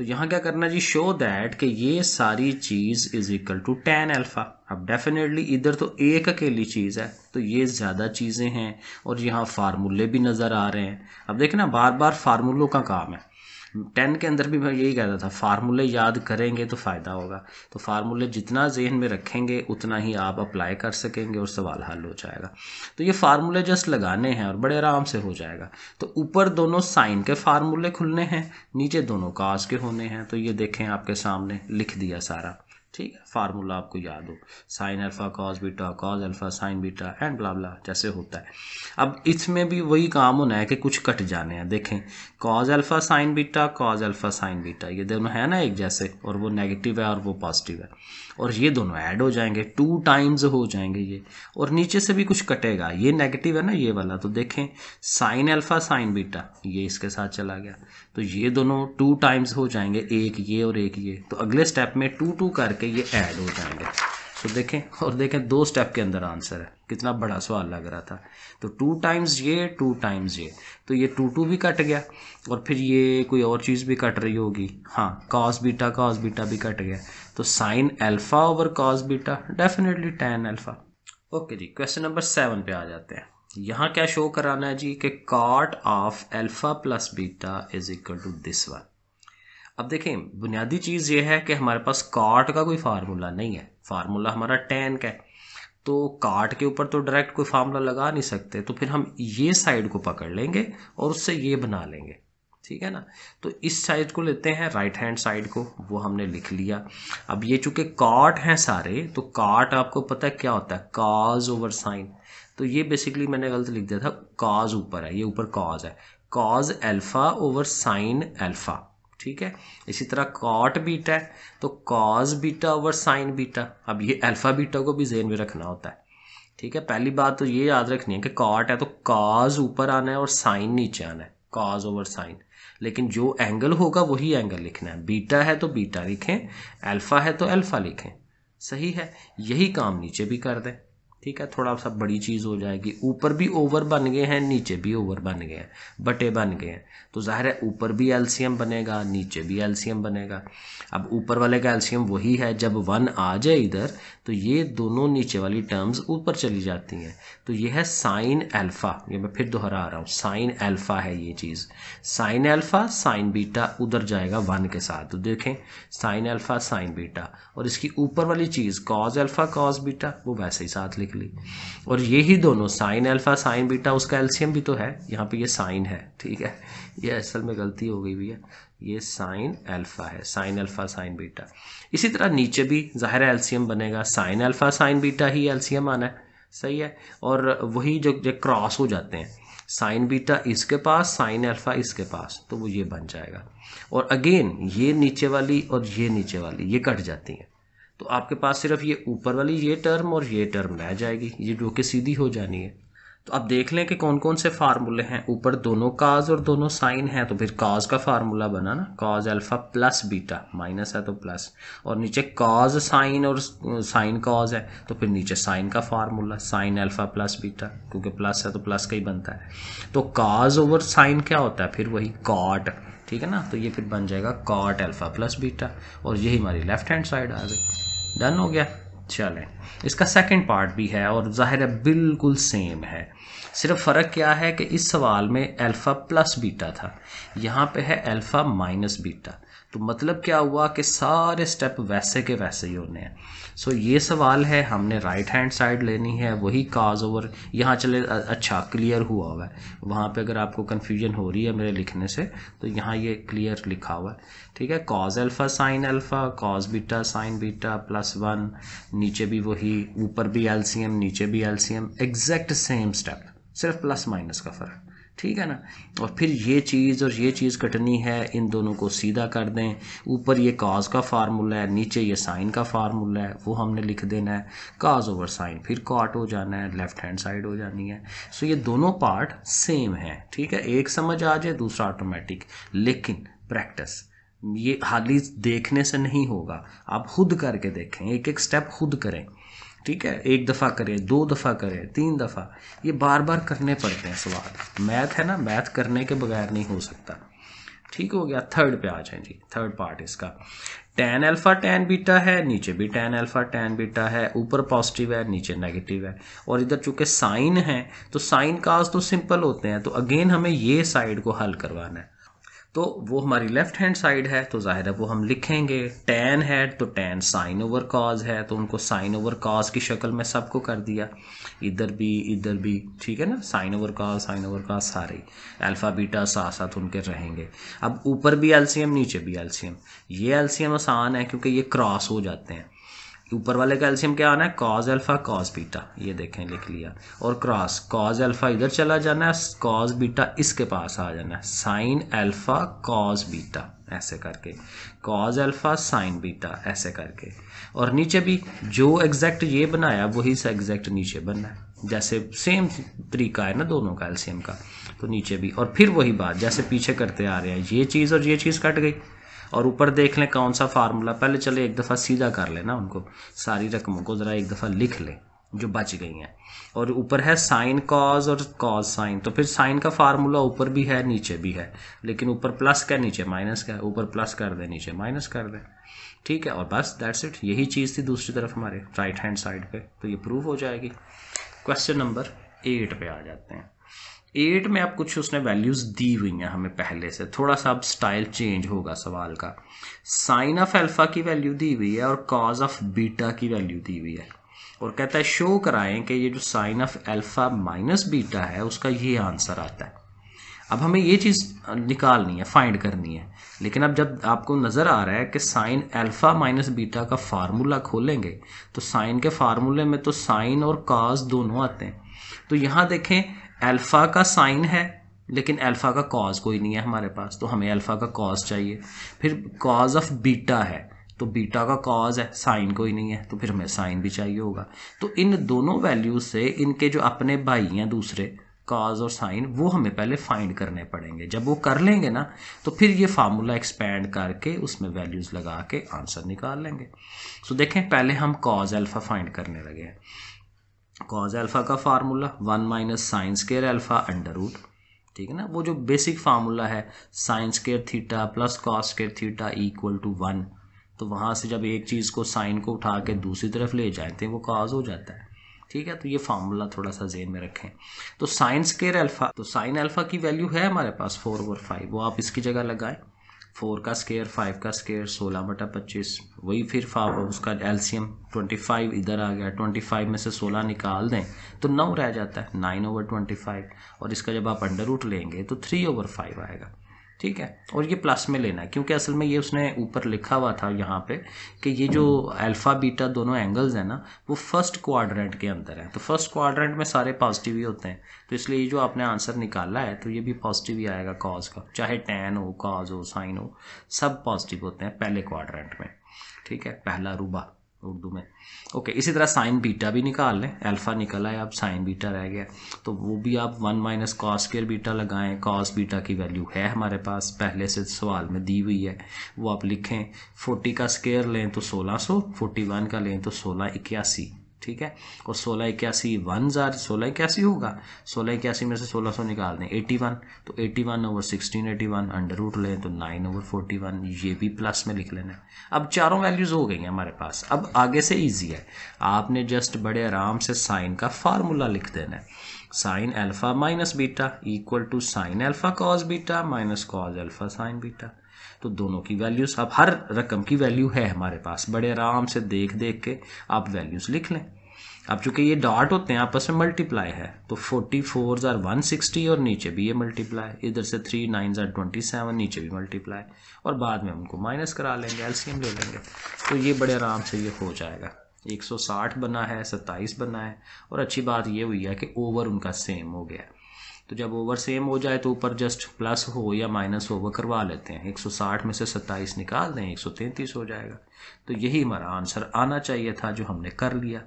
तो यहाँ क्या करना जी शो दैट कि ये सारी चीज़ is equal to tan alpha अब डेफिनेटली इधर तो एक अकेली चीज़ है तो ये ज़्यादा चीज़ें हैं और यहाँ फार्मूले भी नज़र आ रहे हैं अब देखें ना बार बार फार्मूलों का काम है टेन के अंदर भी मैं यही कहता था फार्मूले याद करेंगे तो फ़ायदा होगा तो फार्मूले जितना जहन में रखेंगे उतना ही आप अप्लाई कर सकेंगे और सवाल हल हो जाएगा तो ये फार्मूले जस्ट लगाने हैं और बड़े आराम से हो जाएगा तो ऊपर दोनों साइन के फार्मूले खुलने हैं नीचे दोनों काज के होने हैं तो ये देखें आपके सामने लिख दिया सारा ठीक है फार्मूला आपको याद हो sine alpha cos beta cos alpha sine beta and blah blah जैसे होता है अब इसमें भी वही काम होना है कि कुछ कट जाने हैं देखें cos alpha sine beta cos alpha sine beta ये दोनों है ना एक जैसे और वो नेगेटिव है और वो पॉजिटिव है और ये दोनों ऐड हो जाएंगे टू टाइम्स हो जाएंगे ये और नीचे से भी कुछ कटेगा ये नेगेटिव है ना ये वाला तो देखें साइन अल्फ़ा साइन बीटा ये इसके साथ चला गया तो ये दोनों टू टाइम्स हो जाएंगे एक ये और एक ये तो अगले स्टेप में टू टू करके ये ऐड हो जाएंगे तो देखें और देखें दो स्टेप के अंदर आंसर है कितना बड़ा सवाल लग रहा था तो टू टाइम्स ये टू टाइम्स ये तो ये टू टू भी कट गया और फिर ये कोई और चीज़ भी कट रही होगी हाँ कॉस बीटा कॉस बीटा भी कट गया तो sine alpha over cos beta definitely tan alpha okay जी क्वेश्चन नंबर सेवन पे आ जाते हैं यहाँ क्या शो कराना है जी कि cot of alpha plus beta is equal to this one अब देखें बुनियादी चीज़ ये है कि हमारे पास काट का कोई फार्मूला नहीं है फार्मूला हमारा टेन का है तो काट के ऊपर तो डायरेक्ट कोई फार्मूला लगा नहीं सकते तो फिर हम ये साइड को पकड़ लेंगे और उससे ये बना लेंगे ठीक है ना तो इस साइड को लेते हैं राइट हैंड साइड को वो हमने लिख लिया अब ये चूंकि काट हैं सारे तो काट आपको पता है क्या होता है काज ओवर साइन तो ये बेसिकली मैंने गलत लिख दिया था काज ऊपर है ये ऊपर काज है cos alpha over sine alpha ठीक है इसी तरह कॉट बीटा है तो cos beta over sine beta अब ये अल्फा बीटा को भी जेन में रखना होता है ठीक है पहली बात तो ये याद रखनी है कि कॉट है तो कॉज ऊपर आना है और साइन नीचे आना है कॉज ओवर साइन लेकिन जो एंगल होगा वही एंगल लिखना है बीटा है तो बीटा लिखें अल्फा है तो अल्फा लिखें सही है यही काम नीचे भी कर दें ठीक है थोड़ा सा बड़ी चीज़ हो जाएगी ऊपर भी ओवर बन गए हैं नीचे भी ओवर बन गए हैं बटे बन गए हैं तो ज़ाहिर है ऊपर भी एल्शियम बनेगा नीचे भी एल्शियम बनेगा अब ऊपर वाले का एल्शियम वही है जब वन आ जाए इधर तो ये दोनों नीचे वाली टर्म्स ऊपर चली जाती हैं तो ये है साइन अल्फ़ा ये मैं फिर दोहरा रहा हूँ साइन अल्फ़ा है ये चीज़ साइन अल्फ़ा साइन बीटा उधर जाएगा वन के साथ तो देखें साइन अल्फ़ा साइन बीटा और इसकी ऊपर वाली चीज़ कॉज अल्फ़ा कॉज बीटा वो वैसे ही साथ लिख ली और ये ही दोनों साइन अल्फ़ा साइन बीटा उसका एल्शियम भी तो है यहाँ पर ये साइन है ठीक है ये असल में गलती हो गई भी है ये साइन अल्फा है साइन अल्फा साइन बीटा इसी तरह नीचे भी ज़ाहिर एल्सीयम बनेगा साइन अल्फा साइन बीटा ही एल्सीयम आना है सही है और वही जो, जो क्रॉस हो जाते हैं साइन बीटा इसके पास साइन अल्फा इसके पास तो वो ये बन जाएगा और अगेन ये नीचे वाली और ये नीचे वाली ये कट जाती हैं तो आपके पास सिर्फ ये ऊपर वाली ये टर्म और ये टर्म रह जाएगी ये जो कि सीधी हो जानी है तो आप देख लें कि कौन कौन से फार्मूले हैं ऊपर दोनों काज और दोनों साइन है तो फिर काज का फार्मूला बना ना cos alpha plus beta minus है तो प्लस और नीचे काज साइन और साइन काज है तो फिर नीचे साइन का formula sine alpha plus beta क्योंकि प्लस है तो प्लस का ही बनता है तो काज ओवर साइन क्या होता है फिर वही काट ठीक है ना तो ये फिर बन जाएगा काट अल्फा प्लस बीटा और यही हमारी लेफ्ट हैंड साइड आ गई डन हो गया चलें इसका सेकंड पार्ट भी है और ज़ाहिर है बिल्कुल सेम है सिर्फ फ़र्क क्या है कि इस सवाल में अल्फ़ा प्लस बीटा था यहाँ पे है अल्फ़ा माइनस बीटा तो मतलब क्या हुआ कि सारे स्टेप वैसे के वैसे ही होने हैं सो ये सवाल है हमने राइट हैंड साइड लेनी है वही काज ओवर यहाँ चले अच्छा क्लियर हुआ हुआ है वहाँ पे अगर आपको कन्फ्यूजन हो रही है मेरे लिखने से तो यहाँ ये क्लियर लिखा हुआ है ठीक है cos alpha sine alpha cos beta sine beta plus one नीचे भी वही ऊपर भी एलसीएम नीचे भी एलसीएम एग्जैक्ट सेम स्टेप सिर्फ प्लस माइनस का फ़र्क ठीक है ना और फिर ये चीज़ और ये चीज़ कटनी है इन दोनों को सीधा कर दें ऊपर ये काज का फार्मूला है नीचे ये साइन का फार्मूला है वो हमने लिख देना है काज ओवर साइन फिर कॉट हो जाना है लेफ्ट हैंड साइड हो जानी है सो ये दोनों पार्ट सेम है ठीक है एक समझ आ जाए दूसरा ऑटोमेटिक लेकिन प्रैक्टिस ये हाली देखने से नहीं होगा आप खुद करके देखें एक एक स्टेप खुद करें ठीक है एक दफ़ा करें दो दफ़ा करें तीन दफ़ा ये बार बार करने पड़ते हैं सवाल मैथ है ना मैथ करने के बगैर नहीं हो सकता ठीक हो गया थर्ड पे आ जाए जी थर्ड पार्ट इसका टेन अल्फ़ा टेन बीटा है नीचे भी टेन अल्फ़ा टेन बीटा है ऊपर पॉजिटिव है नीचे नेगेटिव है और इधर चूंकि साइन है तो साइन काज तो सिंपल होते हैं तो अगेन हमें ये साइड को हल करवाना है तो वो हमारी लेफ्ट हैंड साइड है तो ज़ाहिर है वो हम लिखेंगे टेन है तो टेन साइन ओवर कॉज है तो उनको साइन ओवर कॉज की शक्ल में सबको कर दिया इधर भी इधर भी ठीक है ना sine over cos sine over cos सारे अल्फ़ा बीटा साथ साथ उनके रहेंगे अब ऊपर भी एलसीएम नीचे भी एलसीएम ये एलसीएम आसान है क्योंकि ये क्रॉस हो जाते हैं ऊपर वाले का एल्शियम क्या आना है कॉज अल्फा कॉज बीटा ये देखें लिख लिया और क्रॉस कॉज अल्फा इधर चला जाना है कॉज बीटा इसके पास आ जाना है साइन अल्फा कॉज बीटा ऐसे करके कॉज अल्फा साइन बीटा ऐसे करके और नीचे भी जो एग्जैक्ट ये बनाया वही से एग्जैक्ट नीचे बनना है जैसे सेम तरीका है ना दोनों का एल्शियम का तो नीचे भी और फिर वही बात जैसे पीछे करते आ रहे हैं ये चीज़ और ये चीज़ कट गई और ऊपर देख लें कौन सा फार्मूला पहले चले एक दफ़ा सीधा कर लेना उनको सारी रकमों को ज़रा एक दफ़ा लिख लें जो बच गई हैं और ऊपर है साइन कॉज और कॉज साइन तो फिर साइन का फार्मूला ऊपर भी है नीचे भी है लेकिन ऊपर प्लस का नीचे माइनस का ऊपर प्लस कर दें नीचे माइनस कर दें ठीक है और बस दैट्स इट यही चीज़ थी दूसरी तरफ हमारे राइट हैंड साइड पे तो ये प्रूव हो जाएगी क्वेश्चन नंबर एट पे आ जाते हैं एट में आप कुछ उसने वैल्यूज़ दी हुई हैं हमें पहले से थोड़ा सा अब स्टाइल चेंज होगा सवाल का साइन ऑफ अल्फा की वैल्यू दी हुई है और कॉज ऑफ बीटा की वैल्यू दी हुई है और कहता है शो कराएं कि ये जो sine of alpha minus beta है उसका ये आंसर आता है अब हमें ये चीज़ निकालनी है फाइंड करनी है लेकिन अब जब आपको नज़र आ रहा है कि साइन अल्फ़ा माइनस बीटा का फार्मूला खोलेंगे तो साइन के फार्मूले में तो साइन और काज दोनों आते हैं तो यहाँ देखें अल्फ़ा का साइन है लेकिन अल्फ़ा का कॉज कोई नहीं है हमारे पास तो हमें अल्फ़ा का कॉज चाहिए फिर कॉज ऑफ बीटा है तो बीटा का कॉज है साइन कोई नहीं है तो फिर हमें साइन भी चाहिए होगा तो इन दोनों वैल्यूज से इनके जो अपने भाई हैं दूसरे कॉज और साइन वो हमें पहले फाइंड करने पड़ेंगे जब वो कर लेंगे ना तो फिर ये फार्मूला एक्सपेंड करके उसमें वैल्यूज़ लगा के आंसर निकाल लेंगे सो देखें पहले हम कॉज अल्फ़ा फाइंड करने लगे हैं कॉज अल्फ़ा का formula one minus sine square alpha under root ठीक है ना वो जो बेसिक फार्मूला है sine square theta plus cos square theta equal to one तो वहाँ से जब एक चीज़ को साइन को उठा के दूसरी तरफ ले जाए तो वो कॉज हो जाता है ठीक है तो ये फार्मूला थोड़ा सा जेन में रखें तो साइन स्केयर अल्फ़ा तो साइन अल्फ़ा की वैल्यू है हमारे पास फोर ओवर फाइव वो आप इसकी जगह लगाएं फोर का स्केयर फाइव का स्केयर सोलह बटा पच्चीस वही फिर उसका एल्सीयम ट्वेंटी फाइव इधर आ गया ट्वेंटी फाइव में से सोलह निकाल दें तो नौ रह जाता है नाइन ओवर ट्वेंटी फाइव और इसका जब आप अंडर रूट लेंगे तो थ्री ओवर फाइव आएगा ठीक है और ये प्लस में लेना है क्योंकि असल में ये उसने ऊपर लिखा हुआ था यहाँ पे कि ये जो अल्फ़ा बीटा दोनों एंगल्स हैं ना वो फर्स्ट क्वाड्रेंट के अंदर हैं तो फर्स्ट क्वाड्रेंट में सारे पॉजिटिव ही होते हैं तो इसलिए ये जो आपने आंसर निकाला है तो ये भी पॉजिटिव ही आएगा कॉज का चाहे टेन हो कॉज हो साइन हो सब पॉजिटिव होते हैं पहले क्वाड्रेंट में ठीक है पहला रूबा उर्दू में ओके इसी तरह साइन बीटा भी निकाल लें अल्फा निकला है अब साइन बीटा रह गया तो वो भी आप one minus cos square beta लगाएं कॉस बीटा की वैल्यू है हमारे पास पहले से सवाल में दी हुई है वो आप लिखें फोर्टी का स्केयर लें तो सोलह सौ फोर्टी वन का लें तो सोलह इक्यासी ठीक है और सोलह इक्यासी वन जार सोलह इक्यासी होगा सोलह इक्यासी में से सोलह सौ निकाल दें एटी वन तो eighty one over sixteen eighty one under root लें तो नाइन ओवर फोर्टी वन ये भी प्लस में लिख लेना अब चारों वैल्यूज़ हो गई हैं हमारे पास अब आगे से ईजी है आपने जस्ट बड़े आराम से साइन का फार्मूला लिख देना है sine alpha minus beta equal to sine alpha cos beta minus cos alpha sine beta तो दोनों की वैल्यूज अब हर रकम की वैल्यू है हमारे पास बड़े आराम से देख देख के आप वैल्यूज लिख लें अब चूंकि ये डॉट होते हैं आपस में मल्टीप्लाई है तो फोर्टी फोर ज़ार वन सिक्सटी और नीचे भी ये मल्टीप्लाई इधर से थ्री नाइन ज़ार ट्वेंटी सेवन नीचे भी मल्टीप्लाई और बाद में उनको माइनस करा लेंगे एलसीएम ले लेंगे तो ये बड़े आराम से ये हो जाएगा 160 बना है 27 बना है और अच्छी बात ये हुई है कि ओवर उनका सेम हो गया तो जब ओवर सेम हो जाए तो ऊपर जस्ट प्लस हो या माइनस हो वह करवा लेते हैं 160 में से 27 निकाल दें 133 हो जाएगा तो यही हमारा आंसर आना चाहिए था जो हमने कर लिया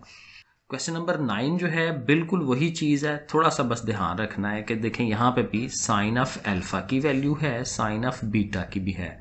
क्वेश्चन नंबर नाइन जो है बिल्कुल वही चीज़ है थोड़ा सा बस ध्यान रखना है कि देखें यहाँ पे भी साइन ऑफ अल्फा की वैल्यू है साइन ऑफ बीटा की भी है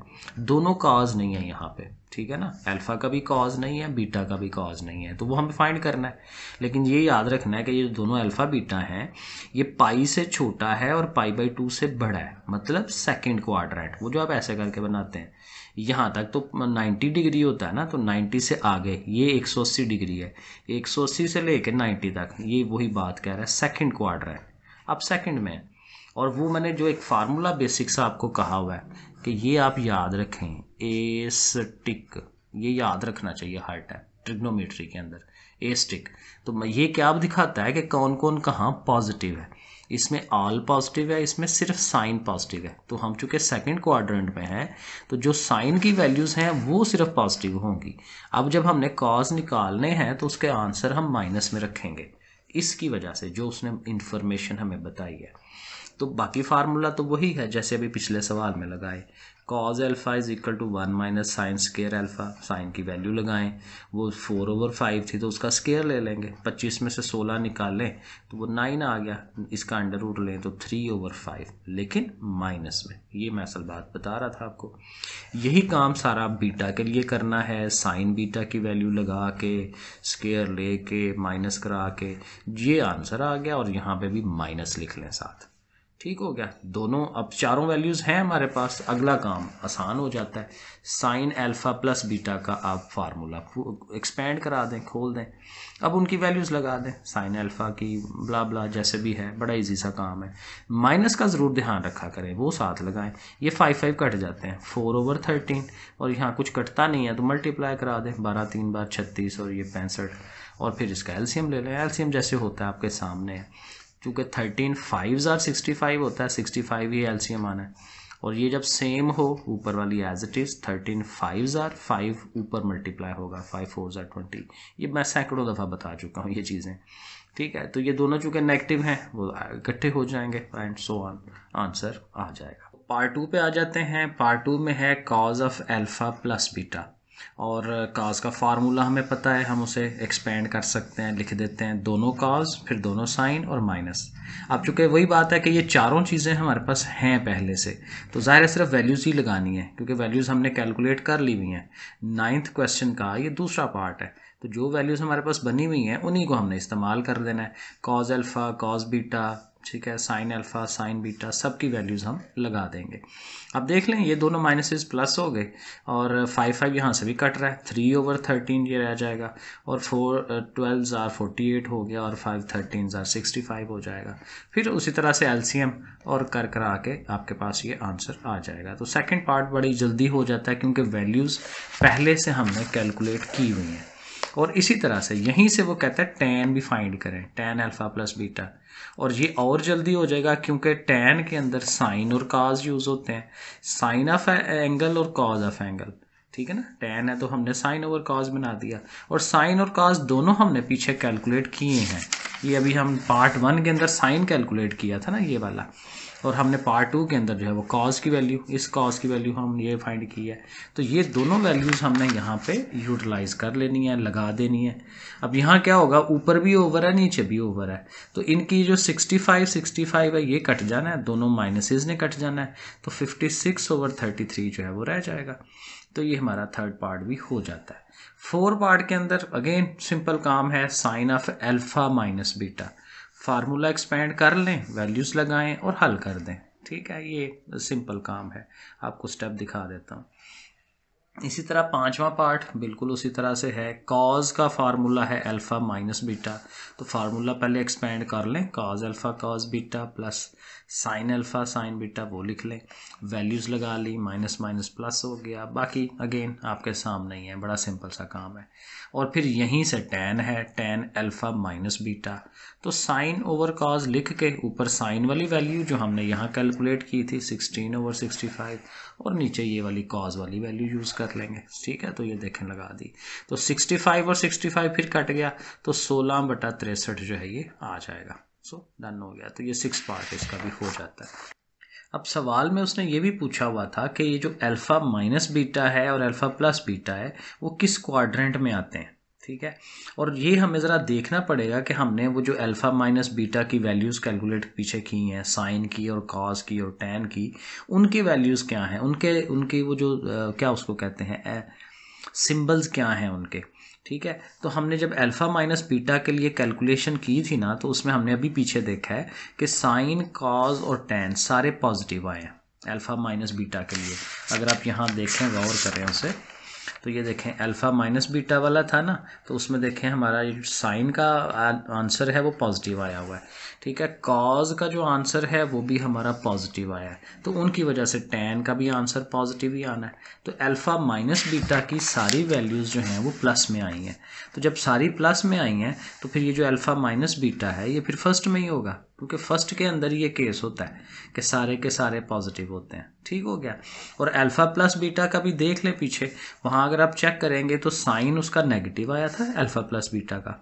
दोनों काज नहीं है यहाँ पे ठीक है ना अल्फा का भी कॉज नहीं है बीटा का भी कॉज नहीं है तो वो हमें फाइंड करना है लेकिन ये याद रखना है कि ये दोनों अल्फा बीटा हैं ये पाई से छोटा है और पाई बाई टू से बड़ा है मतलब सेकंड क्वाड्रेंट वो जो आप ऐसे करके बनाते हैं यहाँ तक तो 90 डिग्री होता है ना तो 90 से आगे ये 180 डिग्री है 180 से लेके 90 तक ये वही बात कह रहा है सेकंड क्वाड्रेंट अब सेकंड में और वो मैंने जो एक फार्मूला बेसिक सा आपको कहा हुआ है कि ये आप याद रखें एस्टिक ये याद रखना चाहिए हर टाइम ट्रिग्नोमेट्री के अंदर एस्टिक तो ये क्या आप दिखाता है कि कौन कौन कहाँ पॉजिटिव है इसमें ऑल पॉजिटिव है इसमें सिर्फ साइन पॉजिटिव है तो हम चूंकि सेकंड क्वाड्रेंट में हैं तो जो साइन की वैल्यूज़ हैं वो सिर्फ पॉजिटिव होंगी अब जब हमने कॉज निकालने हैं तो उसके आंसर हम माइनस में रखेंगे इसकी वजह से जो उसने इन्फॉर्मेशन हमें बताई है तो बाकी फार्मूला तो वही है जैसे अभी पिछले सवाल में लगाए cos alpha is equal to one minus sine square alpha sine की वैल्यू लगाएं वो फोर ओवर फाइव थी तो उसका स्केयर ले लेंगे पच्चीस में से सोलह निकालें तो वो नाइन आ गया इसका अंडर रूट लें तो थ्री ओवर फाइव लेकिन माइनस में ये मैं असल बात बता रहा था आपको यही काम सारा बीटा के लिए करना है साइन बीटा की वैल्यू लगा के स्केयर ले के माइनस करा के ये आंसर आ गया और यहाँ पर भी माइनस लिख लें साथ ठीक हो गया दोनों अब चारों वैल्यूज़ हैं हमारे पास अगला काम आसान हो जाता है साइन अल्फ़ा प्लस बीटा का आप फार्मूला एक्सपेंड करा दें खोल दें अब उनकी वैल्यूज़ लगा दें साइन अल्फ़ा की ब्ला ब्ला जैसे भी है बड़ा इजी सा काम है माइनस का ज़रूर ध्यान रखा करें वो साथ लगाएं ये फाइव फाइव कट जाते हैं फोर ओवर थर्टीन और यहाँ कुछ कटता नहीं है तो मल्टीप्लाई करा दें बारह तीन बार छत्तीस और ये पैंसठ और फिर इसका एल्शियम ले लें एल्शियम जैसे होता है आपके सामने है चूँकि thirteen five are sixty five होता है सिक्सटी फाइव ही एल सी एम आना है और ये जब सेम हो ऊपर वाली as it is thirteen five are five ऊपर मल्टीप्लाई होगा फाइव फोर आर ट्वेंटी ये मैं सैकड़ों दफ़ा बता चुका हूँ ये चीज़ें ठीक है तो ये दोनों चूँकि नेगेटिव हैं वो इकट्ठे हो जाएंगे एंड सो ऑन आंसर आ जाएगा पार्ट टू पे आ जाते हैं पार्ट टू में है cos of alpha plus beta और काज का फार्मूला हमें पता है हम उसे एक्सपेंड कर सकते हैं लिख देते हैं दोनों काज फिर दोनों साइन और माइनस अब चूंकि वही बात है कि ये चारों चीज़ें हमारे पास हैं पहले से तो ज़ाहिर है सिर्फ वैल्यूज़ ही लगानी है क्योंकि वैल्यूज़ हमने कैलकुलेट कर ली हुई हैं नाइन्थ क्वेश्चन का ये दूसरा पार्ट है तो जो वैल्यूज़ हमारे पास बनी हुई हैं उन्हीं को हमने इस्तेमाल कर देना है कॉज अल्फ़ा कॉज बीटा ठीक है साइन अल्फ़ा साइन बीटा सब की वैल्यूज़ हम लगा देंगे अब देख लें ये दोनों माइनसेस प्लस हो गए और फाइव फाइव यहाँ से भी कट रहा है थ्री ओवर थर्टीन ये रह जाएगा और फोर ट्वेल्व ज़ार फोर्टी एट हो गया और फाइव थर्टीन ज़ार सिक्सटी फाइव हो जाएगा फिर उसी तरह से एलसीएम और कर कर आके आपके पास ये आंसर आ जाएगा तो सेकेंड पार्ट बड़ी जल्दी हो जाता है क्योंकि वैल्यूज़ पहले से हमने कैलकुलेट की हुई हैं और इसी तरह से यहीं से वो कहता है टेन भी फाइंड करें टेन अल्फ़ा प्लस बीटा और ये और जल्दी हो जाएगा क्योंकि टेन के अंदर साइन और काज यूज़ होते हैं साइन ऑफ एंगल और काज ऑफ एंगल ठीक है ना टेन है तो हमने साइन ओवर काज बना दिया और साइन और काज दोनों हमने पीछे कैलकुलेट किए हैं ये अभी हम पार्ट वन के अंदर साइन कैलकुलेट किया था ना ये वाला और हमने पार्ट टू के अंदर जो है वो कॉज की वैल्यू इस कॉज की वैल्यू हम ये फाइंड की है तो ये दोनों वैल्यूज़ हमने यहाँ पे यूटिलाइज कर लेनी है लगा देनी है अब यहाँ क्या होगा ऊपर भी ओवर है नीचे भी ओवर है तो इनकी जो 65 65 है ये कट जाना है दोनों माइनसेज़ ने कट जाना है तो 56 ओवर 33 जो है वो रह जाएगा तो ये हमारा थर्ड पार्ट भी हो जाता है फोर पार्ट के अंदर अगेन सिंपल काम है sine of alpha minus beta formula expand कर लें वैल्यूज़ लगाएं और हल कर दें ठीक है ये सिंपल काम है आपको स्टेप दिखा देता हूँ इसी तरह पांचवा पार्ट बिल्कुल उसी तरह से है कॉज का फार्मूला है अल्फ़ा माइनस बीटा तो फार्मूला पहले एक्सपेंड कर लें cos alpha cos beta plus sine alpha sine beta वो लिख लें वैल्यूज़ लगा ली माइनस माइनस प्लस हो गया बाकी अगेन आपके सामने ही है बड़ा सिंपल सा काम है और फिर यहीं से टेन है टेन अल्फ़ा माइनस बीटा तो साइन ओवर कॉज लिख के ऊपर साइन वाली वैल्यू जो हमने यहाँ कैलकुलेट की थी सिक्सटीन ओवर सिक्सटी फाइव और नीचे ये वाली कॉज वाली वैल्यू यूज़ कर लेंगे ठीक है तो ये देखें लगा दी तो सिक्सटी फाइव और सिक्सटी फाइव फिर कट गया तो सोलह बटा तिरसठ जो है ये आ जाएगा सो डन हो गया तो ये सिक्स पार्ट इसका भी हो जाता है अब सवाल में उसने ये भी पूछा हुआ था कि ये जो अल्फ़ा माइनस बीटा है और अल्फ़ा प्लस बीटा है वो किस क्वाड्रेंट में आते हैं ठीक है और ये हमें ज़रा देखना पड़ेगा कि हमने वो जो अल्फ़ा माइनस बीटा की वैल्यूज़ कैलकुलेट पीछे की हैं साइन की और कॉस की और टैन की उनकी वैल्यूज़ क्या हैं उनके उनकी वो जो आ, क्या उसको कहते हैं सिम्बल्स क्या हैं उनके ठीक है तो हमने जब अल्फ़ा माइनस बीटा के लिए कैलकुलेशन की थी ना तो उसमें हमने अभी पीछे देखा है कि साइन कॉज और टेन सारे पॉजिटिव आए हैं अल्फ़ा माइनस बीटा के लिए अगर आप यहाँ देखें गौर करें उसे तो ये देखें अल्फ़ा माइनस बीटा वाला था ना तो उसमें देखें हमारा साइन का आंसर है वो पॉजिटिव आया हुआ है ठीक है कॉज का जो आंसर है वो भी हमारा पॉजिटिव आया है तो उनकी वजह से टेन का भी आंसर पॉजिटिव ही आना है तो अल्फ़ा माइनस बीटा की सारी वैल्यूज़ जो हैं वो प्लस में आई हैं तो जब सारी प्लस में आई हैं तो फिर ये जो अल्फ़ा माइनस बीटा है ये फिर फर्स्ट में ही होगा क्योंकि फर्स्ट के अंदर ये केस होता है कि सारे के सारे पॉजिटिव होते हैं ठीक हो गया और अल्फ़ा प्लस बीटा का भी देख लें पीछे वहाँ अगर आप चेक करेंगे तो साइन उसका नेगेटिव आया था अल्फ़ा प्लस बीटा का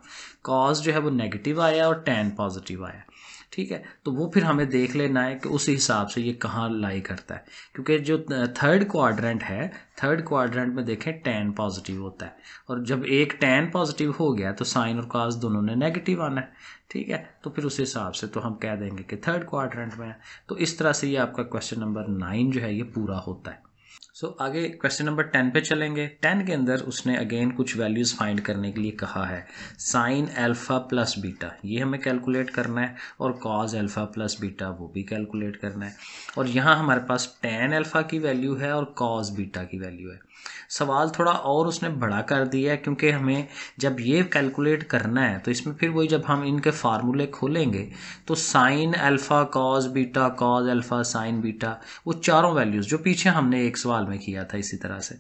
कॉज जो है वो नेगेटिव आया और टेन पॉजिटिव आया ठीक है तो वो फिर हमें देख लेना है कि उस हिसाब से ये कहाँ लाई करता है क्योंकि जो थर्ड क्वाड्रेंट है थर्ड क्वाड्रेंट में देखें टेन पॉजिटिव होता है और जब एक टेन पॉजिटिव हो गया तो साइन और काज दोनों ने नेगेटिव आना है ठीक है तो फिर उस हिसाब से तो हम कह देंगे कि थर्ड क्वाड्रेंट में है तो इस तरह से ये आपका क्वेश्चन नंबर नाइन जो है ये पूरा होता है सो so, आगे क्वेश्चन नंबर टेन पे चलेंगे टेन के अंदर उसने अगेन कुछ वैल्यूज़ फाइंड करने के लिए कहा है साइन अल्फ़ा प्लस बीटा ये हमें कैलकुलेट करना है और कॉज अल्फ़ा प्लस बीटा वो भी कैलकुलेट करना है और यहाँ हमारे पास टेन अल्फ़ा की वैल्यू है और कॉज बीटा की वैल्यू है सवाल थोड़ा और उसने बड़ा कर दिया है क्योंकि हमें जब ये कैलकुलेट करना है तो इसमें फिर वही जब हम इनके फार्मूले खोलेंगे तो sine alpha cos beta cos alpha sine beta वो चारों वैल्यूज़ जो पीछे हमने एक सवाल में किया था इसी तरह से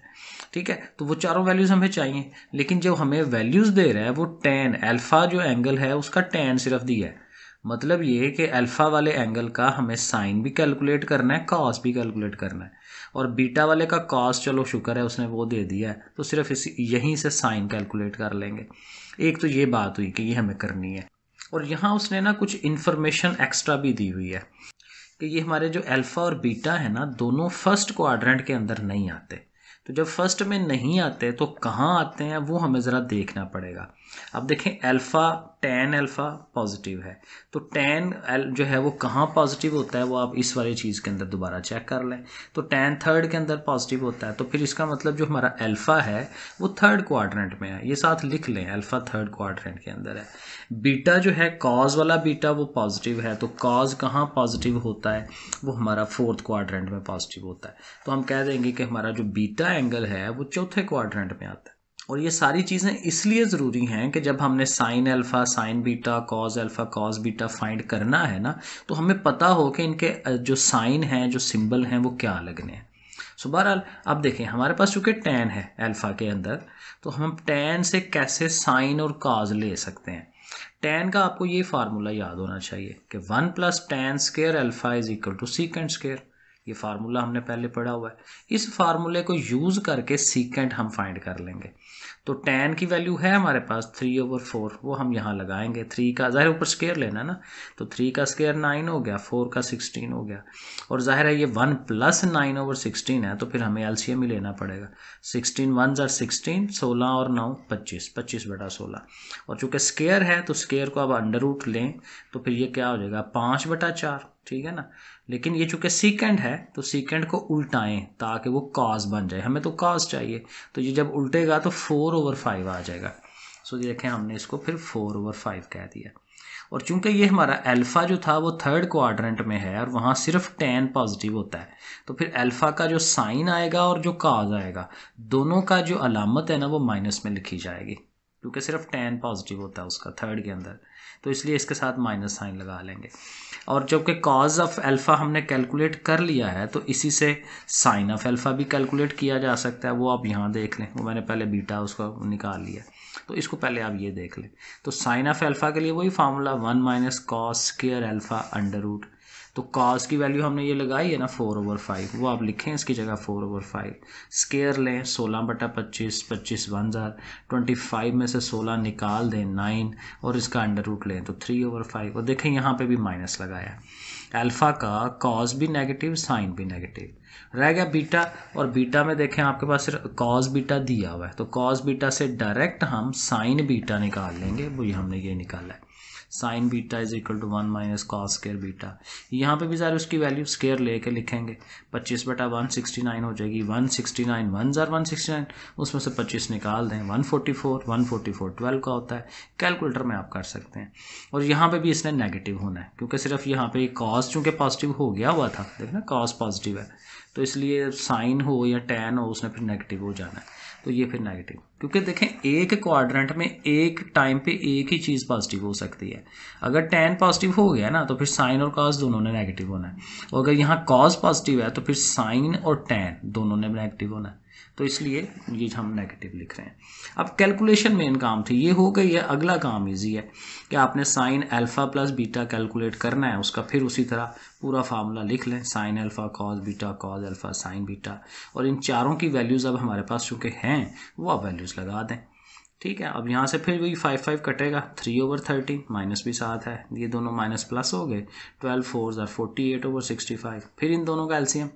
ठीक है तो वो चारों वैल्यूज़ हमें चाहिए लेकिन जो हमें वैल्यूज़ दे रहा है वो टेन अल्फ़ा जो एंगल है उसका टेन सिर्फ दिया है मतलब ये कि अल्फ़ा वाले एंगल का हमें साइन भी कैलकुलेट करना है कॉस भी कैलकुलेट करना है और बीटा वाले का कॉस चलो शुक्र है उसने वो दे दिया है तो सिर्फ इसी यहीं से साइन कैलकुलेट कर लेंगे एक तो ये बात हुई कि ये हमें करनी है और यहाँ उसने ना कुछ इन्फॉर्मेशन एक्स्ट्रा भी दी हुई है कि ये हमारे जो अल्फ़ा और बीटा है ना दोनों फर्स्ट क्वाड्रेंट के अंदर नहीं आते तो जब फर्स्ट में नहीं आते तो कहाँ आते हैं वो हमें ज़रा देखना पड़ेगा अब देखें अल्फ़ा टेन अल्फ़ा पॉजिटिव है तो टेन जो है वो कहाँ पॉजिटिव होता है वो आप इस वाली चीज़ के अंदर दोबारा चेक कर लें तो टेन थर्ड के अंदर पॉजिटिव होता है तो फिर इसका मतलब जो हमारा अल्फ़ा है वो थर्ड क्वाड्रेंट में है ये साथ लिख लें अल्फ़ा थर्ड क्वाड्रेंट के अंदर है बीटा जो है कॉज वाला बीटा वो पॉजिटिव है तो कॉज कहाँ पॉजिटिव होता है वो हमारा फोर्थ क्वाड्रेंट में पॉजिटिव होता है तो हम कह देंगे कि हमारा जो बीटा एंगल है वो चौथे क्वाड्रेंट में आता है और ये सारी चीज़ें इसलिए ज़रूरी हैं कि जब हमने sine alpha sine beta cos alpha cos beta find करना है ना तो हमें पता हो कि इनके जो साइन हैं जो सिंबल हैं वो क्या लगने हैं सो बहरहाल अब देखें हमारे पास चूँकि टेन है अल्फ़ा के अंदर तो हम टेन से कैसे साइन और काज ले सकते हैं टेन का आपको ये फार्मूला याद होना चाहिए कि one plus tan square alpha is equal to secant square ये फार्मूला हमने पहले पढ़ा हुआ है इस फार्मूले को यूज़ करके सीकेंड हम फाइंड कर लेंगे तो टेन की वैल्यू है हमारे पास थ्री ओवर फोर वो हम यहाँ लगाएंगे थ्री का ज़ाहिर ऊपर स्केयर लेना ना तो थ्री का स्केयर नाइन हो गया फोर का सिक्सटीन हो गया और ज़ाहिर है ये one plus nine over sixteen है तो फिर हमें एल ही लेना पड़ेगा सिक्सटीन वन जर सिक्सटीन सोलह और नौ पच्चीस पच्चीस बटा सोलह और चूँकि स्केयर है तो स्केयर को अब अंडर रूट लें तो फिर ये क्या हो जाएगा पाँच बटा चार ठीक है ना लेकिन ये चूंकि सीकेंड है तो सीकेंड को उल्टाएं ताकि वो काज बन जाए हमें तो काज चाहिए तो ये जब उल्टेगा तो फोर ओवर फाइव आ जाएगा सो ये देखें हमने इसको फिर फोर ओवर फाइव कह दिया और चूंकि ये हमारा अल्फ़ा जो था वो थर्ड क्वाड्रेंट में है और वहाँ सिर्फ टेन पॉजिटिव होता है तो फिर अल्फ़ा का जो साइन आएगा और जो काज आएगा दोनों का जो अलामत है ना वो माइनस में लिखी जाएगी क्योंकि सिर्फ टेन पॉजिटिव होता है उसका थर्ड के अंदर तो इसलिए इसके साथ माइनस साइन लगा लेंगे और जबकि कॉज ऑफ अल्फ़ा हमने कैलकुलेट कर लिया है तो इसी से साइन ऑफ अल्फ़ा भी कैलकुलेट किया जा सकता है वो आप यहाँ देख लें वो मैंने पहले बीटा उसका निकाल लिया तो इसको पहले आप ये देख लें तो साइन ऑफ अल्फ़ा के लिए वही formula one minus cos square alpha under root तो कॉस की वैल्यू हमने ये लगाई है ना फोर ओवर फाइव वो आप लिखें इसकी जगह फोर ओवर फाइव स्केयर लें सोलह बटा पच्चीस पच्चीस वन ज़ार ट्वेंटी फाइव में से सोलह निकाल दें नाइन और इसका अंडर रूट लें तो थ्री ओवर फाइव और देखें यहाँ पे भी माइनस लगाया अल्फ़ा का कॉज भी नेगेटिव साइन भी नेगेटिव रह गया बीटा और बीटा में देखें आपके पास सिर्फ कॉज बीटा दिया हुआ है तो कॉज बीटा से डायरेक्ट हम साइन बीटा निकाल लेंगे वही हमने ये निकाला है sine beta is equal to one minus cos square beta यहाँ पे भी सारे उसकी वैल्यू स्केयर लेके लिखेंगे पच्चीस बटा वन सिक्सटी नाइन हो जाएगी वन सिक्सटी नाइन वन ज़ार वन सिक्सटी नाइन उसमें से पच्चीस निकाल दें one forty four one forty four twelve का होता है कैलकुलेटर में आप कर सकते हैं और यहाँ पर भी इसने नेगेटिव होना है क्योंकि सिर्फ यहाँ पर कॉस चूँकि पॉजिटिव हो गया हुआ था देखना कॉस पॉजिटिव है तो इसलिए साइन हो या टेन हो उसने फिर नेगेटिव हो जाना है तो ये फिर नेगेटिव क्योंकि देखें एक क्वाड्रेंट में एक टाइम पे एक ही चीज़ पॉजिटिव हो सकती है अगर टेन पॉजिटिव हो गया ना तो फिर साइन और कॉज दोनों ने नेगेटिव होना है और अगर यहाँ कॉज पॉजिटिव है तो फिर साइन और टेन दोनों ने नेगेटिव होना है तो इसलिए ये हम नेगेटिव लिख रहे हैं अब कैलकुलेशन मेन काम थी ये हो गई है अगला काम ईजी है कि आपने sine alpha plus beta calculate करना है उसका फिर उसी तरह पूरा फार्मूला लिख लें sine alpha cos beta cos alpha sine beta और इन चारों की वैल्यूज़ अब हमारे पास चूँकि हैं वो आप वैल्यूज़ लगा दें ठीक है अब यहाँ से फिर वही फाइव फाइव कटेगा थ्री ओवर थर्टी माइनस भी साथ है ये दोनों माइनस प्लस हो गए twelve four are forty eight over sixty five फिर इन दोनों का LCM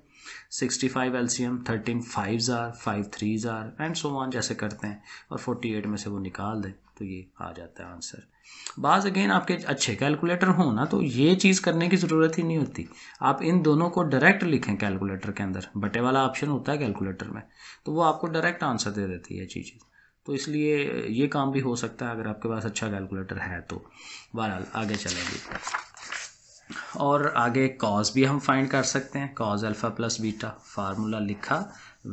65 LCM 13 fives are five threes are and so on जैसे करते हैं और 48 में से वो निकाल दें तो ये आ जाता है आंसर बाज अगेन आपके अच्छे कैलकुलेटर हो ना तो ये चीज़ करने की ज़रूरत ही नहीं होती आप इन दोनों को डायरेक्ट लिखें कैलकुलेटर के अंदर बटे वाला ऑप्शन होता है कैलकुलेटर में तो वो आपको डायरेक्ट आंसर दे देती है चीज़ तो इसलिए ये काम भी हो सकता है अगर आपके पास अच्छा कैलकुलेटर है तो बहरहाल आगे चलेंगे और आगे कॉज भी हम फाइंड कर सकते हैं cos alpha plus beta formula लिखा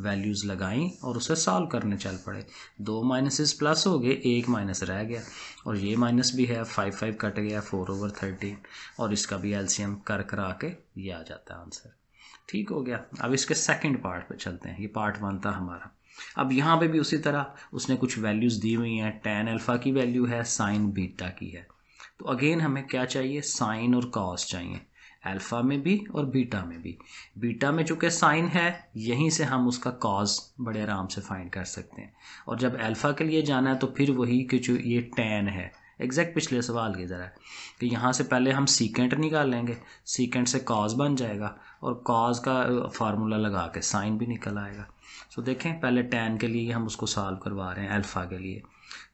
वैल्यूज़ लगाई और उसे सॉल्व करने चल पड़े दो माइनसेस प्लस हो गए एक माइनस रह गया और ये माइनस भी है फाइव फाइव कट गया फोर ओवर थर्टीन और इसका भी एलसीएम कर करा के ये आ जाता है आंसर ठीक हो गया अब इसके सेकंड पार्ट पे चलते हैं ये पार्ट वन था हमारा अब यहाँ पे भी उसी तरह उसने कुछ वैल्यूज़ दी हुई हैं टेन अल्फ़ा की वैल्यू है साइन बीटा की है तो अगेन हमें क्या चाहिए साइन और कॉस चाहिए अल्फ़ा में भी और बीटा में भी बीटा में चूँकि साइन है यहीं से हम उसका कॉज बड़े आराम से फाइंड कर सकते हैं और जब अल्फ़ा के लिए जाना है तो फिर वही कि जो ये टेन है एग्जैक्ट पिछले सवाल की ज़रा कि यहाँ से पहले हम सीकेंट निकाल लेंगे सीकेंट से कॉज बन जाएगा और कॉज का फार्मूला लगा के साइन भी निकल आएगा सो देखें पहले टेन के लिए हम उसको सॉल्व करवा रहे हैं अल्फ़ा के लिए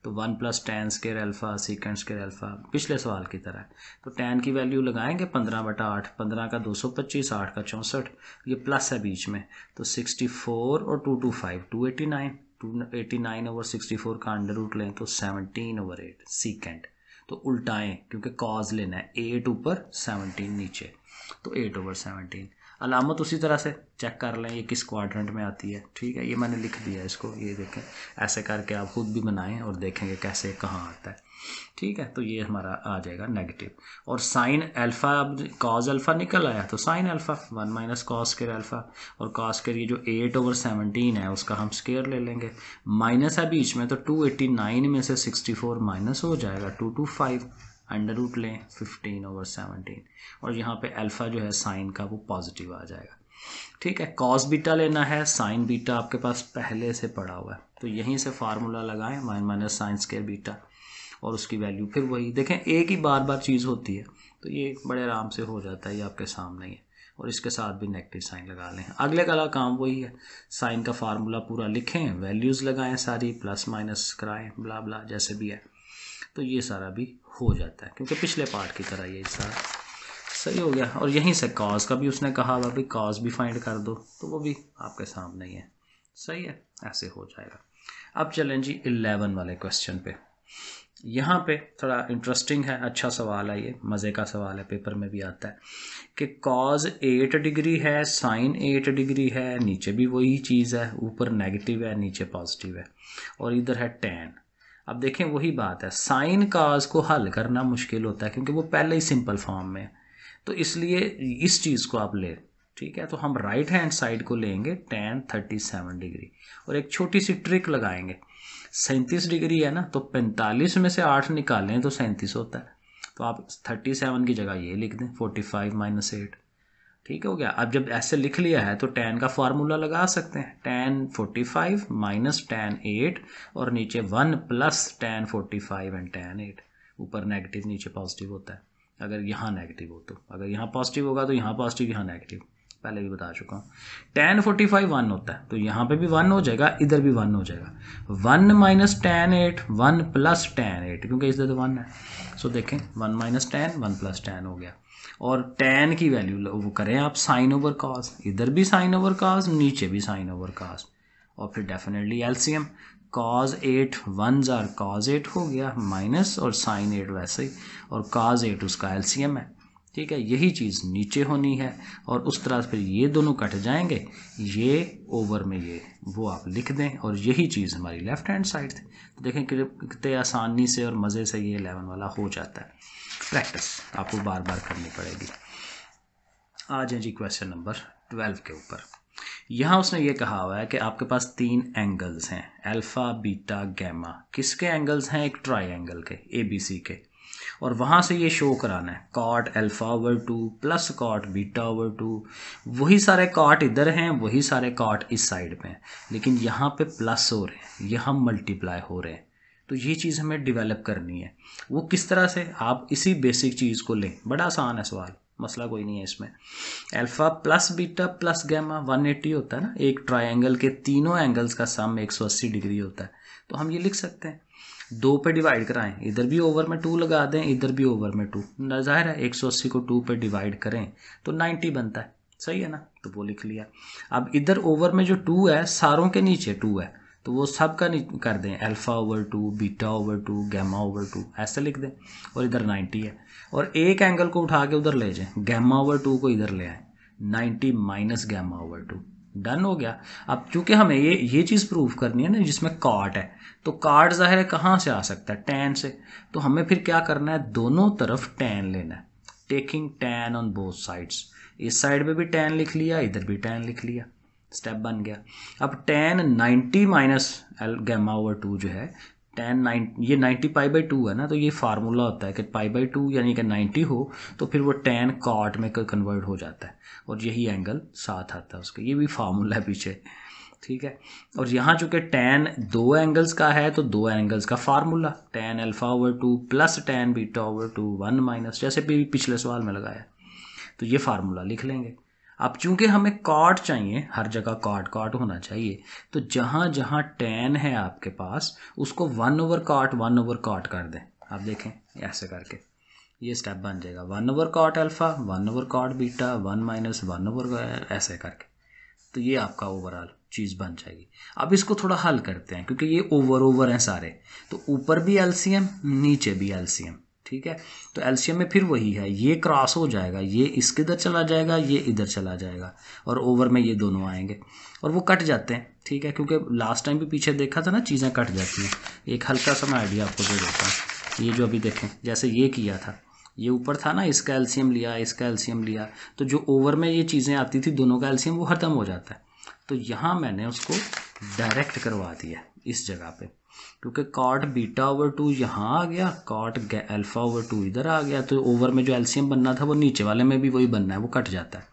तो one plus tan square alpha secant square alpha पिछले सवाल की तरह तो टेन की वैल्यू लगाएंगे पंद्रह बटा आठ पंद्रह का दो सौ पच्चीस आठ का चौंसठ ये प्लस है बीच में तो सिक्सटी फोर और two two five two eighty nine two eighty nine over sixty four का अंडर रूट लें तो सेवनटीन ओवर एट सीकेंड तो उल्टाएं क्योंकि कॉज लेना है एट ऊपर सेवनटीन नीचे तो एट ओवर सेवनटीन अलामत उसी तरह से चेक कर लें ये किस क्वाड्रेंट में आती है ठीक है ये मैंने लिख दिया इसको ये देखें ऐसे करके आप खुद भी बनाएं और देखेंगे कैसे कहाँ आता है ठीक है तो ये हमारा आ जाएगा नेगेटिव और साइन अल्फ़ा अब कॉज अल्फ़ा निकल आया तो sine alpha one minus cos square alpha और कॉस केयर ये जो एट ओवर सेवनटीन है उसका हम स्केयर ले लेंगे माइनस है बीच में तो टू एट्टी नाइन में से सिक्सटी फोर माइनस हो जाएगा two two five under root लें फिफ्टीन ओवर सेवनटीन और यहाँ पे अल्फ़ा जो है साइन का वो पॉजिटिव आ जाएगा ठीक है कॉस बीटा लेना है साइन बीटा आपके पास पहले से पड़ा हुआ है तो यहीं से फार्मूला लगाएं माइन माइनस साइंस के बीटा और उसकी वैल्यू फिर वही देखें एक ही बार बार चीज़ होती है तो ये बड़े आराम से हो जाता है ये आपके सामने ही है और इसके साथ भी नेगेटिव साइन लगा लें अगले कला काम वही है साइन का फार्मूला पूरा लिखें वैल्यूज़ लगाएं सारी प्लस माइनस कराएं ब्ला ब्ला जैसे भी है तो ये सारा भी हो जाता है क्योंकि पिछले पार्ट की तरह ये सारा सही हो गया और यहीं से कॉज का भी उसने कहा हुआ भाई कॉज भी फाइंड कर दो तो वो भी आपके सामने ही है सही है ऐसे हो जाएगा अब चलें जी इलेवन वाले क्वेश्चन पे यहाँ पे थोड़ा इंटरेस्टिंग है अच्छा सवाल है ये मज़े का सवाल है पेपर में भी आता है कि कॉज एट डिग्री है साइन एट डिग्री है नीचे भी वही चीज़ है ऊपर नेगेटिव है नीचे पॉजिटिव है और इधर है टेन अब देखें वही बात है साइन काज को हल करना मुश्किल होता है क्योंकि वो पहले ही सिंपल फॉर्म में है तो इसलिए इस चीज़ को आप ले ठीक है तो हम राइट हैंड साइड को लेंगे टेन थर्टी सेवन डिग्री और एक छोटी सी ट्रिक लगाएंगे सैंतीस डिग्री है ना तो पैंतालीस में से आठ निकालें तो सैंतीस होता है तो आप थर्टी सेवन की जगह ये लिख दें फोर्टी फाइव माइनस एट ठीक हो गया अब जब ऐसे लिख लिया है तो टेन का फार्मूला लगा सकते हैं tan forty five minus tan eight और नीचे one plus tan forty five and tan eight ऊपर नेगेटिव नीचे पॉजिटिव होता है अगर यहाँ नेगेटिव हो तो अगर यहाँ पॉजिटिव होगा तो यहाँ पॉजिटिव यहाँ नेगेटिव पहले भी बता चुका हूँ टेन फोर्टी फाइव वन होता है तो यहाँ पे भी वन हो जाएगा इधर भी वन हो जाएगा one minus tan eight one plus tan eight क्योंकि इधर तो वन है सो देखें one minus tan one plus tan हो गया और टेन की वैल्यू वो करें आप साइन ओवर कॉस इधर भी साइन ओवर कॉस नीचे भी साइन ओवर कॉस और फिर definitely LCM cos eight one जार कॉज एट हो गया माइनस और साइन एट वैसे ही और कॉज एट उसका एलसीएम है ठीक है यही चीज़ नीचे होनी है और उस तरह से फिर ये दोनों कट जाएंगे ये ओवर में ये वो आप लिख दें और यही चीज़ हमारी लेफ़्ट हैंड साइड थी तो देखें कितने आसानी से और मज़े से ये एलेवन वाला हो जाता है प्रैक्टिस आपको बार बार करनी पड़ेगी आ जाए जी क्वेश्चन नंबर ट्वेल्व के ऊपर यहाँ उसने ये कहा हुआ है कि आपके पास तीन एंगल्स हैं अल्फ़ा बीटा गैमा किसके एंगल्स हैं एक ट्राइंगल के ए बी सी के और वहाँ से ये शो कराना है cot alpha over two plus cot beta over two वही सारे कॉट इधर हैं वही सारे कॉट इस साइड पे हैं लेकिन यहाँ पे प्लस हो रहे हैं यहाँ मल्टीप्लाई हो रहे हैं तो ये चीज़ हमें डेवलप करनी है वो किस तरह से आप इसी बेसिक चीज़ को लें बड़ा आसान है सवाल मसला कोई नहीं है इसमें alpha plus beta plus gamma 180 होता है ना एक ट्रायंगल के तीनों एंगल्स का सम 180 डिग्री होता है तो हम ये लिख सकते हैं दो पे डिवाइड कराएं इधर भी ओवर में टू लगा दें इधर भी ओवर में टू जाहिर है एक सौ अस्सी को टू पे डिवाइड करें तो नाइन्टी बनता है सही है ना तो वो लिख लिया अब इधर ओवर में जो टू है सारों के नीचे टू है तो वो सब का कर दें alpha over two beta over two gamma over two ऐसे लिख दें और इधर नाइन्टी है और एक एंगल को उठा के उधर ले जाएं गैमा ओवर टू को इधर ले आए ninety minus gamma over two done हो गया अब चूंकि हमें ये ये चीज़ प्रूव करनी है ना जिसमें काट है तो काट ज़ाहिर है कहाँ से आ सकता है टेन से तो हमें फिर क्या करना है दोनों तरफ टेन लेना है taking tan on both sides इस साइड में भी टेन लिख लिया इधर भी टेन लिख लिया स्टेप बन गया अब tan ninety minus L gamma over two जो है टेन नाइन ये नाइन्टी पाई बाई टू है ना तो ये फार्मूला होता है कि पाई बाई टू यानी कि नाइन्टी हो तो फिर वो टेन कॉट में कन्वर्ट हो जाता है और यही एंगल साथ आता है उसका ये भी फार्मूला है पीछे ठीक है और यहाँ चूँकि टेन दो एंगल्स का है तो दो एंगल्स का formula tan alpha over two plus tan beta over two one minus जैसे भी पिछले सवाल में लगाया तो ये फार्मूला लिख लेंगे अब चूंकि हमें कॉट चाहिए हर जगह कॉट कॉट होना चाहिए तो जहाँ जहाँ टेन है आपके पास उसको one over cot one over cot कर दें आप देखें ऐसे करके ये स्टेप बन जाएगा one over cot alpha one over cot beta one minus one over ऐसे करके तो ये आपका ओवरऑल चीज़ बन जाएगी अब इसको थोड़ा हल करते हैं क्योंकि ये ओवर ओवर हैं सारे तो ऊपर भी एलसीएम नीचे भी एलसीएम ठीक है तो एल्शियम में फिर वही है ये क्रॉस हो जाएगा ये इसके इधर चला जाएगा ये इधर चला जाएगा और ओवर में ये दोनों आएंगे और वो कट जाते हैं ठीक है क्योंकि लास्ट टाइम भी पीछे देखा था ना चीज़ें कट जाती हैं एक हल्का सा मैं आइडिया आपको दे देता हूँ ये जो अभी देखें जैसे ये किया था ये ऊपर था ना इसका एल्शियम लिया इसका एल्शियम लिया तो जो ओवर में ये चीज़ें आती थी दोनों का एल्शियम वो ख़त्म हो जाता है तो यहाँ मैंने उसको डायरेक्ट करवा दिया इस जगह पर क्योंकि कॉट बीटा ओवर टू यहाँ आ गया कॉट अल्फ़ा ओवर टू इधर आ गया तो ओवर में जो एल्सीयम बनना था वो नीचे वाले में भी वही बनना है वो कट जाता है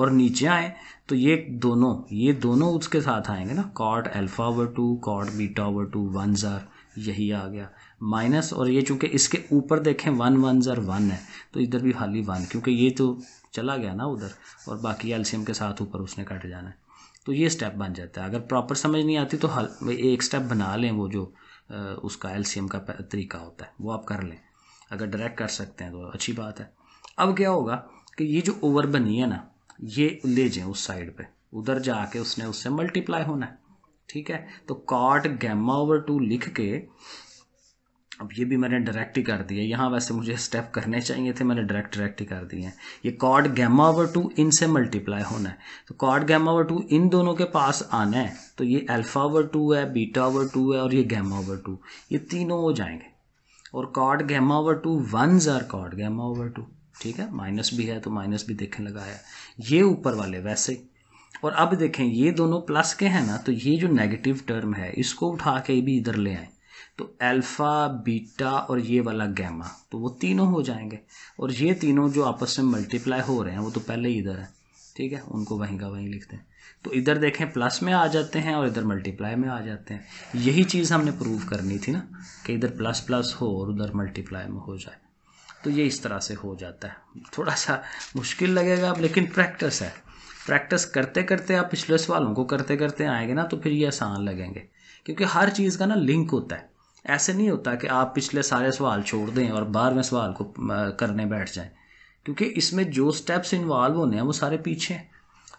और नीचे आए तो ये दोनों ये दोनों उसके साथ आएंगे ना cot alpha over two cot beta over two one ज़ार यही आ गया माइनस और ये चूँकि इसके ऊपर देखें वन वन ज़र वन है तो इधर भी खाली वन क्योंकि ये तो चला गया ना उधर और बाकी एल्सीम के साथ ऊपर उसने कट जाना है तो ये स्टेप बन जाता है अगर प्रॉपर समझ नहीं आती तो हल एक स्टेप बना लें वो जो उसका एलसीएम का तरीका होता है वो आप कर लें अगर डायरेक्ट कर सकते हैं तो अच्छी बात है अब क्या होगा कि ये जो ओवर बनी है ना ये ले जाएं उस साइड पे उधर जाके उसने उससे मल्टीप्लाई होना है ठीक है तो कॉट गैमा ओवर टू लिख के अब ये भी मैंने डायरेक्ट ही कर दिया यहाँ वैसे मुझे स्टेप करने चाहिए थे मैंने डायरेक्ट डायरेक्ट ही कर दिए हैं ये कॉड गैमा ओवर टू इनसे मल्टीप्लाई होना है तो कॉड गैमा ओवर टू इन दोनों के पास आना है तो ये अल्फा ओवर टू है बीटा ओवर टू है और ये गैमा ओवर टू ये तीनों हो जाएंगे और cot gamma over two one are cot gamma over two ठीक है माइनस भी है तो माइनस भी देखने लगा है ये ऊपर वाले वैसे और अब देखें ये दोनों प्लस के हैं ना तो ये जो नेगेटिव टर्म है इसको उठा के भी इधर ले आए तो अल्फ़ा बीटा और ये वाला गैमा तो वो तीनों हो जाएंगे और ये तीनों जो आपस में मल्टीप्लाई हो रहे हैं वो तो पहले ही इधर है ठीक है उनको वहीं का वहीं लिखते हैं तो इधर देखें प्लस में आ जाते हैं और इधर मल्टीप्लाई में आ जाते हैं यही चीज़ हमने प्रूव करनी थी ना कि इधर प्लस प्लस हो और उधर मल्टीप्लाई में हो जाए तो ये इस तरह से हो जाता है थोड़ा सा मुश्किल लगेगा लेकिन प्रैक्टिस है प्रैक्टिस करते करते आप पिछले सवालों को करते करते आएंगे ना तो फिर ये आसान लगेंगे क्योंकि हर चीज़ का ना लिंक होता है ऐसे नहीं होता कि आप पिछले सारे सवाल छोड़ दें और बारहवें सवाल को करने बैठ जाएं क्योंकि इसमें जो स्टेप्स इन्वॉल्व होने हैं वो सारे पीछे हैं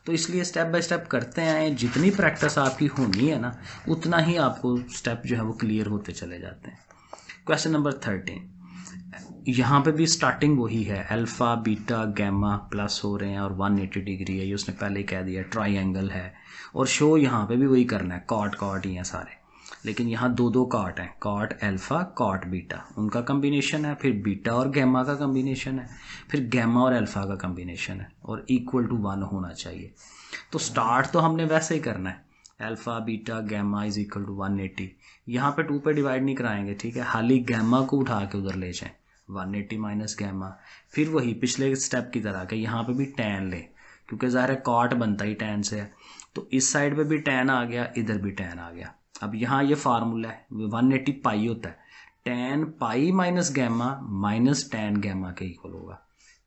तो इसलिए स्टेप बाय स्टेप करते आए जितनी प्रैक्टिस आपकी होनी है ना उतना ही आपको स्टेप जो है वो क्लियर होते चले जाते हैं क्वेश्चन नंबर थर्टीन यहाँ पे भी स्टार्टिंग वही है अल्फ़ा बीटा गैमा प्लस हो रहे हैं और 180 डिग्री है ये उसने पहले ही कह दिया ट्राइंगल है और शो यहाँ पे भी वही करना है कॉट कॉट ही हैं सारे लेकिन यहाँ दो दो काट हैं काट अल्फा कॉट बीटा उनका कम्बिनेशन है फिर बीटा और गैमा का कम्बिनेशन है फिर गैमा और अल्फा का कम्बिनेशन है और इक्वल टू वन होना चाहिए तो स्टार्ट तो हमने वैसे ही करना है alpha beta gamma is equal to one eighty यहाँ पर टू पर डिवाइड नहीं कराएंगे ठीक है हाली गैमा को उठा के उधर ले जाएं वन एटी माइनस गैमा फिर वही पिछले स्टेप की तरह के यहाँ पर भी टेन लें क्योंकि ज़ाहिर है बनता ही टेन से है तो इस साइड पे भी टेन आ गया इधर भी टेन आ गया अब यहाँ ये फार्मूला है वन एटी पाई होता है tan pi minus gamma minus tan gamma के इक्वल होगा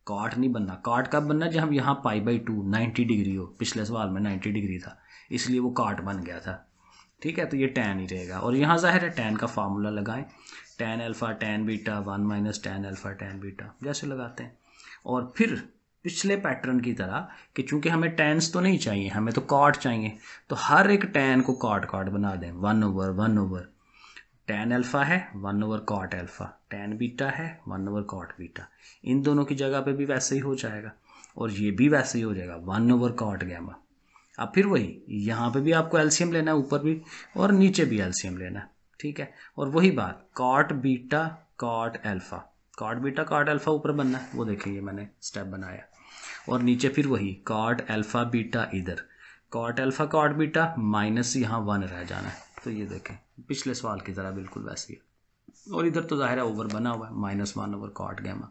कॉट नहीं बनना कॉट कब बनना जब यहाँ pi by two ninety degree हो पिछले सवाल में नाइन्टी डिग्री था इसलिए वो कॉट बन गया था ठीक है तो ये टेन ही रहेगा और यहाँ जाहिर है टेन का फार्मूला लगाएं tan alpha tan beta one minus tan alpha tan beta जैसे लगाते हैं और फिर पिछले पैटर्न की तरह कि चूंकि हमें टेंस तो नहीं चाहिए हमें तो कॉट चाहिए तो हर एक टेन को कॉट कॉट बना दें one over one over tan alpha है one over cot alpha tan beta है वन ओवर कॉट बीटा इन दोनों की जगह पे भी वैसे ही हो जाएगा और ये भी वैसे ही हो जाएगा वन ओवर कॉट गैमा अब फिर वही यहाँ पे भी आपको एल्सीयम लेना है ऊपर भी और नीचे भी एल्सीयम लेना है ठीक है और वही बात cot beta cot alpha cot beta cot alpha ऊपर बनना है वो देखिए मैंने स्टेप बनाया और नीचे फिर वही कॉट अल्फ़ा बीटा इधर cot alpha cot beta minus यहाँ वन रह जाना है तो ये देखें पिछले सवाल की तरह बिल्कुल वैसी है और इधर तो ज़ाहिर है ओवर बना हुआ है minus one over cot gamma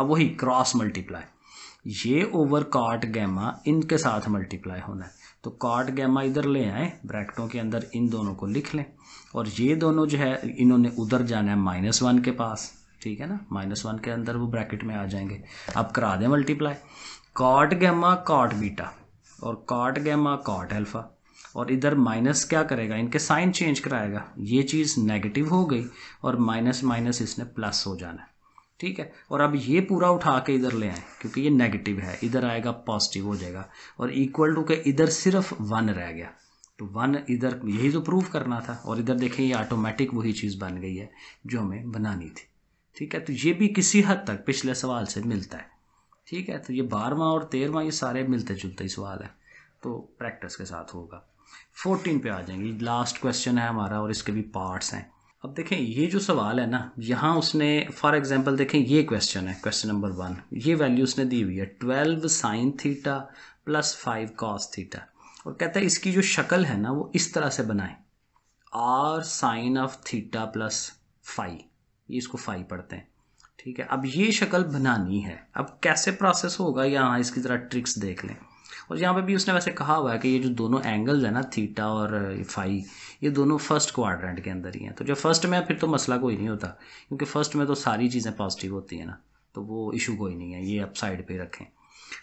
अब वही क्रॉस मल्टीप्लाई ये ओवर कॉट गैमा इनके साथ मल्टीप्लाई होना है तो कॉट गैमा इधर ले आए ब्रैकेटों के अंदर इन दोनों को लिख लें और ये दोनों जो है इन्होंने उधर जाना है माइनस वन के पास ठीक है ना माइनस वन के अंदर वो ब्रैकेट में आ जाएंगे अब करा दें multiply cot gamma cot beta और कॉट गैमा कॉट अल्फा और इधर माइनस क्या करेगा इनके साइन चेंज कराएगा ये चीज़ नेगेटिव हो गई और माइनस माइनस इसने प्लस हो जाना है ठीक है और अब ये पूरा उठा के इधर ले आए क्योंकि ये नेगेटिव है इधर आएगा पॉजिटिव हो जाएगा और इक्वल टू के इधर सिर्फ वन रह गया तो वन इधर यही तो प्रूव करना था और इधर देखें ये ऑटोमेटिक वही चीज़ बन गई है जो हमें बनानी थी ठीक है तो ये भी किसी हद तक पिछले सवाल से मिलता है ठीक है तो ये बारहवा और तेरहवा ये सारे मिलते जुलते ही सवाल है तो प्रैक्टिस के साथ होगा फोर्टीन पे आ जाएंगे लास्ट क्वेश्चन है हमारा और इसके भी पार्ट्स हैं अब देखें ये जो सवाल है ना यहाँ उसने फॉर एग्जांपल देखें ये क्वेश्चन है क्वेश्चन नंबर वन ये वैल्यू उसने दी हुई है twelve sine theta plus five cos theta और कहता है इसकी जो शक्ल है ना वो इस तरह से बनाए R sine of theta plus phi ये इसको फाइव पढ़ते हैं ठीक है अब ये शक्ल बनानी है अब कैसे प्रोसेस होगा यहाँ इसकी ज़रा ट्रिक्स देख लें और यहाँ पे भी उसने वैसे कहा हुआ है कि ये जो दोनों एंगल्स है ना थीटा और फाई uh, ये दोनों फर्स्ट क्वाड्रेंट के अंदर ही हैं तो जब फर्स्ट में फिर तो मसला कोई नहीं होता क्योंकि फर्स्ट में तो सारी चीज़ें पॉजिटिव होती हैं ना तो वो इशू कोई नहीं है ये अब साइड पर रखें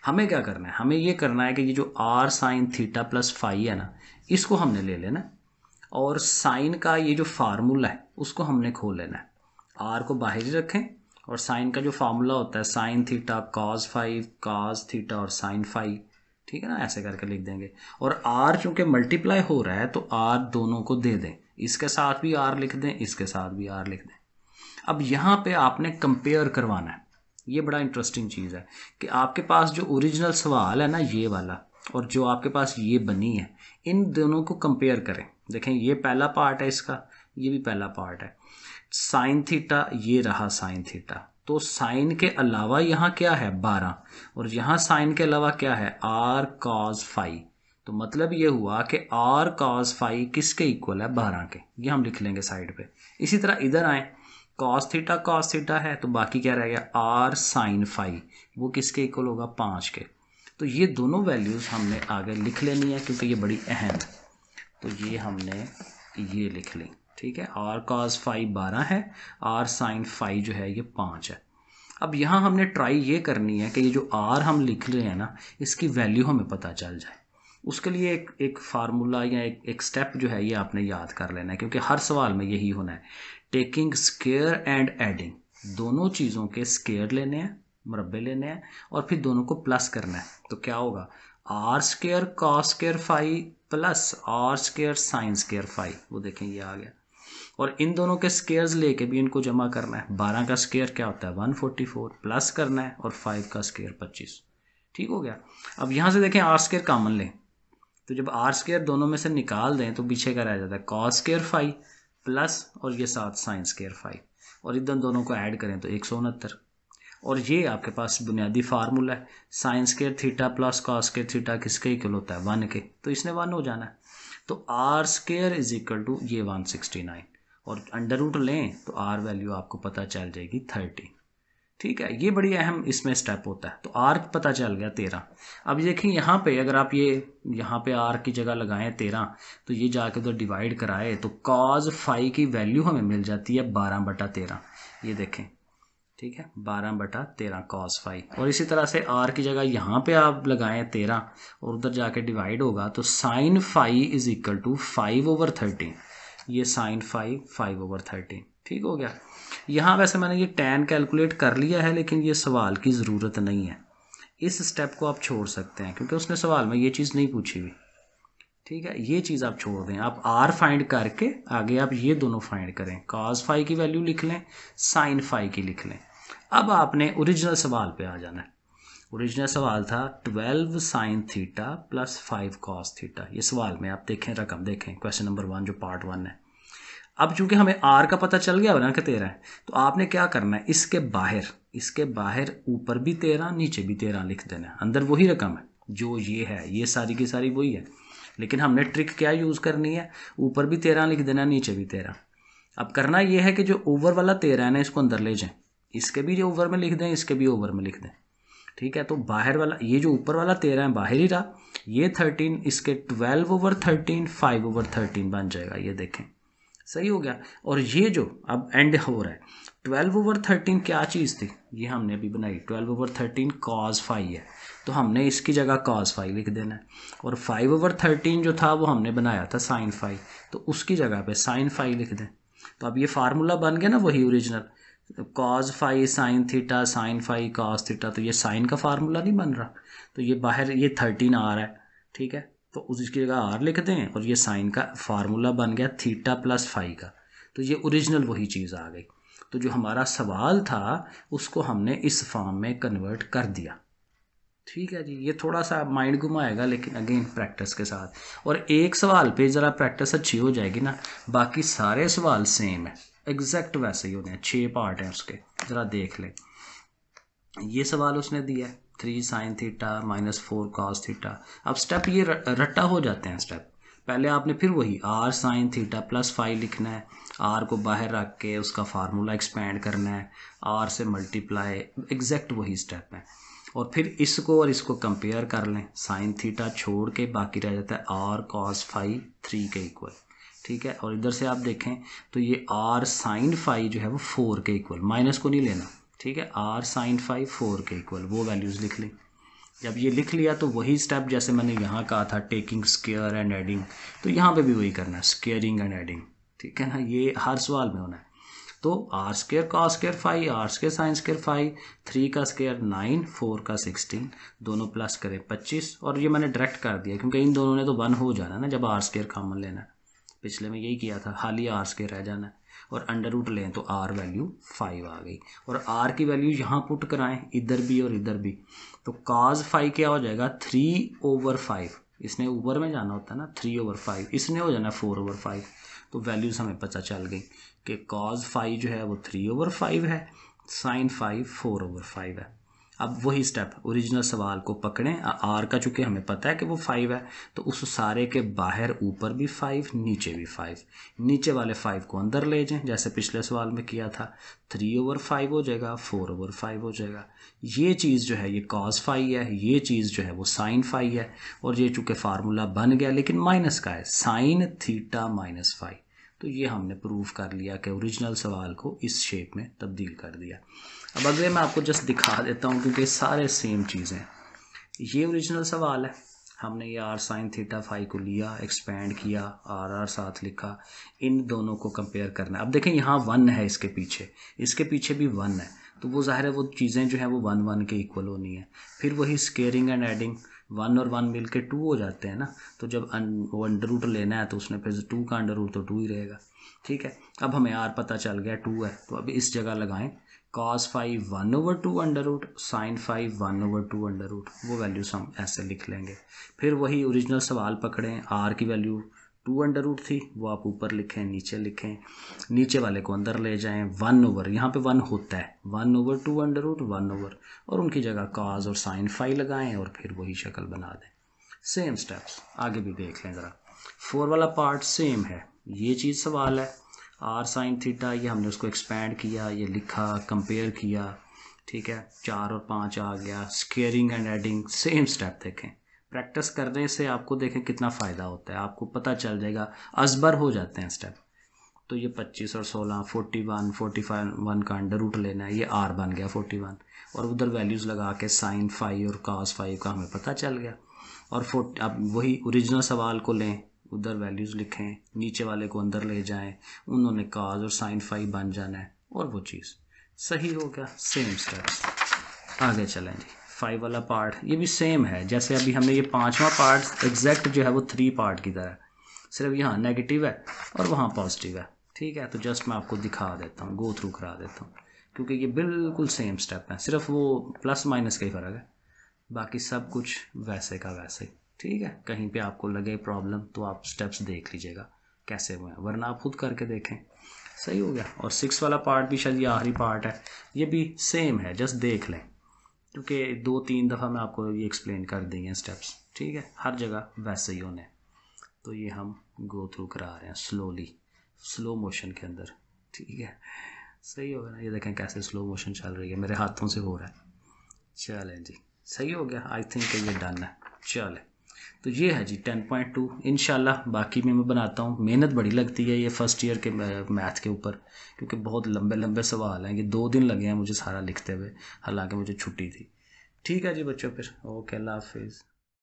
हमें क्या करना है हमें ये करना है कि ये जो R sine theta plus phi है ना इसको हमने ले लेना और साइन का ये जो फार्मूला है उसको हमने खोल लेना है आर को बाहर ही रखें और साइन का जो फार्मूला होता है sine theta cos phi cos theta और साइन फाइव ठीक है ना ऐसे करके लिख देंगे और आर चूंकि मल्टीप्लाई हो रहा है तो आर दोनों को दे दें इसके साथ भी आर लिख दें इसके साथ भी आर लिख दें अब यहाँ पे आपने कंपेयर करवाना है ये बड़ा इंटरेस्टिंग चीज़ है कि आपके पास जो ओरिजिनल सवाल है ना ये वाला और जो आपके पास ये बनी है इन दोनों को कंपेयर करें देखें ये पहला पार्ट है इसका ये भी पहला पार्ट है साइन थीटा ये रहा साइन थीटा तो साइन के अलावा यहाँ क्या है बारह और यहाँ साइन के अलावा क्या है आर कॉज फाइव तो मतलब ये हुआ कि आर कॉज फाइव किसके इक्वल है बारह के ये हम लिख लेंगे साइड पे इसी तरह इधर आए कॉस थीटा कॉस थीटा है तो बाकी क्या रह गया आर साइन फाइव वो किसके इक्वल होगा पाँच के तो ये दोनों वैल्यूज़ हमने आगे लिख लेनी है क्योंकि ये बड़ी अहम है तो ये हमने ये लिख ली ठीक है आर कॉज फाइव बारह है आर साइन फाइव जो है ये पाँच है अब यहाँ हमने ट्राई ये करनी है कि ये जो आर हम लिख रहे हैं ना इसकी वैल्यू हमें पता चल जाए उसके लिए एक एक फार्मूला या एक एक स्टेप जो है ये आपने याद कर लेना है क्योंकि हर सवाल में यही होना है टेकिंग स्केयर एंड एडिंग दोनों चीज़ों के स्केयर लेने हैं मुरबे लेने हैं और फिर दोनों को प्लस करना है तो क्या होगा R square cos square phi plus R square sine square phi वो देखें ये आ गया और इन दोनों के स्केयर्स लेके भी इनको जमा करना है बारह का स्केयर क्या होता है वन फोर्टी फोर प्लस करना है और फाइव का स्केयर पच्चीस ठीक हो गया अब यहाँ से देखें आर स्केयर कामन लें तो जब आर स्केयर दोनों में से निकाल दें तो पीछे का रह जाता है कॉ स्केयर फाइव प्लस और ये साथ साइन स्केयर फाइव और इधर दोनों को ऐड करें तो एक सौ उनहत्तर और ये आपके पास बुनियादी फार्मूला है sine square theta plus cos square theta किसके इक्वल होता है वन के तो इसने वन हो जाना है तो R square is equal to ये वन सिक्सटी नाइन और अंडर रूट लें तो आर वैल्यू आपको पता चल जाएगी थर्टी ठीक है ये बड़ी अहम इसमें स्टेप होता है तो आर पता चल गया तेरह अब देखें यहाँ पे अगर आप ये यहाँ पे आर की जगह लगाएं तेरह तो ये जाके उधर तो डिवाइड कराए तो कॉज फाइव की वैल्यू हमें मिल जाती है बारह बटा तेरह ये देखें ठीक है बारह बटा तेरह कॉज फाइव और इसी तरह से आर की जगह यहाँ पे आप लगाएं तेरह और उधर जाके डिवाइड होगा तो sine phi is equal to five over thirteen ये sine phi five over thirteen ठीक हो गया यहाँ वैसे मैंने ये टेन कैलकुलेट कर लिया है लेकिन ये सवाल की ज़रूरत नहीं है इस स्टेप को आप छोड़ सकते हैं क्योंकि उसने सवाल में ये चीज़ नहीं पूछी हुई ठीक है ये चीज़ आप छोड़ दें आप आर फाइंड करके आगे आप ये दोनों फाइंड करें कॉज फाइव की वैल्यू लिख लें साइन फाइव की लिख लें अब आपने ओरिजिनल सवाल पे आ जाना है ओरिजिनल सवाल था twelve sine theta plus five cos theta ये सवाल में आप देखें रकम देखें क्वेश्चन नंबर वन जो पार्ट वन है अब चूंकि हमें आर का पता चल गया बना के तेरह है तो आपने क्या करना है इसके बाहर इसके बाहर ऊपर भी तेरह नीचे भी तेरह लिख देना है अंदर वही रकम है जो ये है ये सारी की सारी वही है लेकिन हमने ट्रिक क्या यूज़ करनी है ऊपर भी तेरह लिख देना नीचे भी तेरह अब करना यह है कि जो ओवर वाला तेरह है ना इसको अंदर ले जाएं इसके भी ओवर में लिख दें इसके भी ओवर में लिख दें ठीक है तो बाहर वाला ये जो ऊपर वाला तेरह है बाहर ही रहा ये थर्टीन इसके twelve over thirteen five over thirteen बन जाएगा ये देखें सही हो गया और ये जो अब एंड हो रहा है ट्वेल्व ओवर थर्टीन क्या चीज़ थी ये हमने अभी बनाई twelve over thirteen cos phi है तो हमने इसकी जगह कॉज फाइव लिख देना है और फाइव ओवर थर्टीन जो था वो हमने बनाया था साइन फाइव तो उसकी जगह पे साइन फाइव लिख दें तो अब ये फार्मूला बन गया ना वही original cos phi sine theta sine phi cos theta तो ये साइन का फार्मूला नहीं बन रहा तो ये बाहर ये थर्टीन आर है ठीक है तो उसकी जगह आर लिख दें और ये साइन का फार्मूला बन गया थीटा प्लस फाई का तो ये ओरिजिनल वही चीज़ आ गई तो जो हमारा सवाल था उसको हमने इस फॉर्म में कन्वर्ट कर दिया ठीक है जी ये थोड़ा सा माइंड घुमाएगा लेकिन अगेन प्रैक्टिस के साथ और एक सवाल पे ज़रा प्रैक्टिस अच्छी हो जाएगी ना बाकी सारे सवाल सेम है एग्जैक्ट वैसे ही होते हैं छः पार्ट हैं उसके ज़रा देख लें ये सवाल उसने दिया है three sine theta minus four cos theta अब स्टेप ये रट्टा हो जाते हैं स्टेप पहले आपने फिर वही R sine theta plus phi लिखना है आर को बाहर रख के उसका फार्मूला एक्सपेंड करना है आर से मल्टीप्लाई एग्जैक्ट वही स्टेप है और फिर इसको और इसको कंपेयर कर लें साइन थीटा छोड़ के बाकी रह जाता है आर कॉस फाइव थ्री के इक्वल ठीक है और इधर से आप देखें तो ये आर साइन फाइव जो है वो फोर के इक्वल माइनस को नहीं लेना ठीक है आर साइन फाइव फोर के इक्वल वो वैल्यूज़ लिख लें जब ये लिख लिया तो वही स्टेप जैसे मैंने यहाँ कहा था टेकिंग स्केयर एंड एडिंग तो यहाँ पे भी वही करना है स्केयरिंग एंड एडिंग ठीक है ना ये हर सवाल में होना है तो आर स्केयर का square phi R square sine square phi three का स्केयर नाइन फोर का सिक्सटीन दोनों प्लस करें पच्चीस और ये मैंने डायरेक्ट कर दिया क्योंकि इन दोनों ने तो वन हो जाना ना जब आर स्केयर कॉमन लेना है पिछले में यही किया था हाल ही आर्स के रह जाना है और अंडर रूट लें तो आर वैल्यू फाइव आ गई और आर की वैल्यू यहाँ पुट कराएं इधर भी और इधर भी तो काज फाइव क्या हो जाएगा थ्री ओवर फाइव इसने ऊपर में जाना होता है ना थ्री ओवर फाइव इसने हो जाना फोर ओवर फाइव तो वैल्यूज हमें पता चल गई कि कॉज फाइव जो है वो थ्री ओवर फाइव है sine phi four over five है अब वही स्टेप ओरिजिनल सवाल को पकड़ें आर का चूँकि हमें पता है कि वो फाइव है तो उस सारे के बाहर ऊपर भी फाइव नीचे भी फाइव नीचे वाले फाइव को अंदर ले जाएं जैसे पिछले सवाल में किया था थ्री ओवर फाइव हो जाएगा फोर ओवर फाइव हो जाएगा ये चीज़ जो है ये कॉज फाइव है ये चीज़ जो है वो साइन फाइव है और ये चूँकि फार्मूला बन गया लेकिन माइनस का है साइन थीटा माइनस फाइव तो ये हमने प्रूव कर लिया कि ओरिजिनल सवाल को इस शेप में तब्दील कर दिया अब अगले मैं आपको जस्ट दिखा देता हूँ क्योंकि सारे सेम चीज़ें ये ओरिजिनल सवाल है हमने ये आर साइन थीटा फाइव को लिया एक्सपेंड किया आर आर साथ लिखा इन दोनों को कंपेयर करना है अब देखें यहाँ वन है इसके पीछे इसके पीछे भी वन है तो वो ज़ाहिर है वो चीज़ें जो हैं वो वन वन के इक्वल होनी है फिर वही स्केयरिंग एंड एडिंग वन और वन मिल के टू हो जाते हैं ना तो जब वो अंडर रूट लेना है तो उसने फिर टू का अंडर रूट तो टू ही रहेगा ठीक है अब हमें आर पता चल गया टू है तो अब इस जगह लगाएं cos five one over two under root sine phi one over two under root वो वैल्यूज हम ऐसे लिख लेंगे फिर वही ओरिजिनल सवाल पकड़ें आर की वैल्यू टू अंडर रूट थी वो आप ऊपर लिखें नीचे लिखें नीचे वाले को अंदर ले जाएं वन ओवर यहाँ पे वन होता है one over two under root one over और उनकी जगह काज और साइन फाइव लगाएं और फिर वही शक्ल बना दें सेम स्टेप्स आगे भी देख लें ज़रा फोर वाला पार्ट सेम है ये चीज़ सवाल है आर साइन थीटा ये हमने उसको एक्सपैंड किया ये लिखा कंपेयर किया ठीक है चार और पाँच आ गया squaring and adding same step देखें प्रैक्टिस करने से आपको देखें कितना फ़ायदा होता है आपको पता चल जाएगा असबर हो जाते हैं स्टेप तो ये पच्चीस और सोलह forty one forty five one का अंडर रूट लेना है ये आर बन गया फोर्टी वन और उधर वैल्यूज़ लगा के साइन फाइव और कास फाइव का हमें पता चल गया और फोर्ट अब वही ओरिजिनल सवाल को लें उधर वैल्यूज़ लिखें नीचे वाले को अंदर ले जाएं उन्होंने काज और साइन फाइव बन जाना है और वो चीज़ सही हो गया सेम स्टेप्स आगे चलें जी फाइव वाला पार्ट ये भी सेम है जैसे अभी हमने ये पाँचवा पार्ट एग्जैक्ट जो है वो थ्री पार्ट की तरह सिर्फ यहाँ नेगेटिव है और वहाँ पॉजिटिव है ठीक है तो जस्ट मैं आपको दिखा देता हूँ गो थ्रू करा देता हूँ क्योंकि ये बिल्कुल सेम स्टेप है सिर्फ वो प्लस माइनस का ही फ़र्क है बाकी सब कुछ वैसे का वैसे ही ठीक है कहीं पे आपको लगे प्रॉब्लम तो आप स्टेप्स देख लीजिएगा कैसे हुए हैं वरना आप खुद करके देखें सही हो गया और सिक्स वाला पार्ट भी शायद ये आखिरी पार्ट है ये भी सेम है जस्ट देख लें क्योंकि दो तीन दफ़ा मैं आपको ये एक्सप्लेन कर दी हैं स्टेप्स ठीक है हर जगह वैसे ही होने तो ये हम गो थ्रू करा रहे हैं स्लोली स्लो मोशन के अंदर ठीक है सही हो गया ना ये देखें कैसे स्लो मोशन चल रही है मेरे हाथों से हो रहा है चलें जी सही हो गया आई थिंक ये डन है चलें तो ये है जी टेन पॉइंट टू इन बाकी में मैं बनाता हूँ मेहनत बड़ी लगती है ये फर्स्ट ईयर के मैथ के ऊपर क्योंकि बहुत लंबे लंबे सवाल हैं कि दो दिन लगे हैं मुझे सारा लिखते हुए हालांकि मुझे छुट्टी थी ठीक है जी बच्चों फिर ओके अल्लाह हाफिज़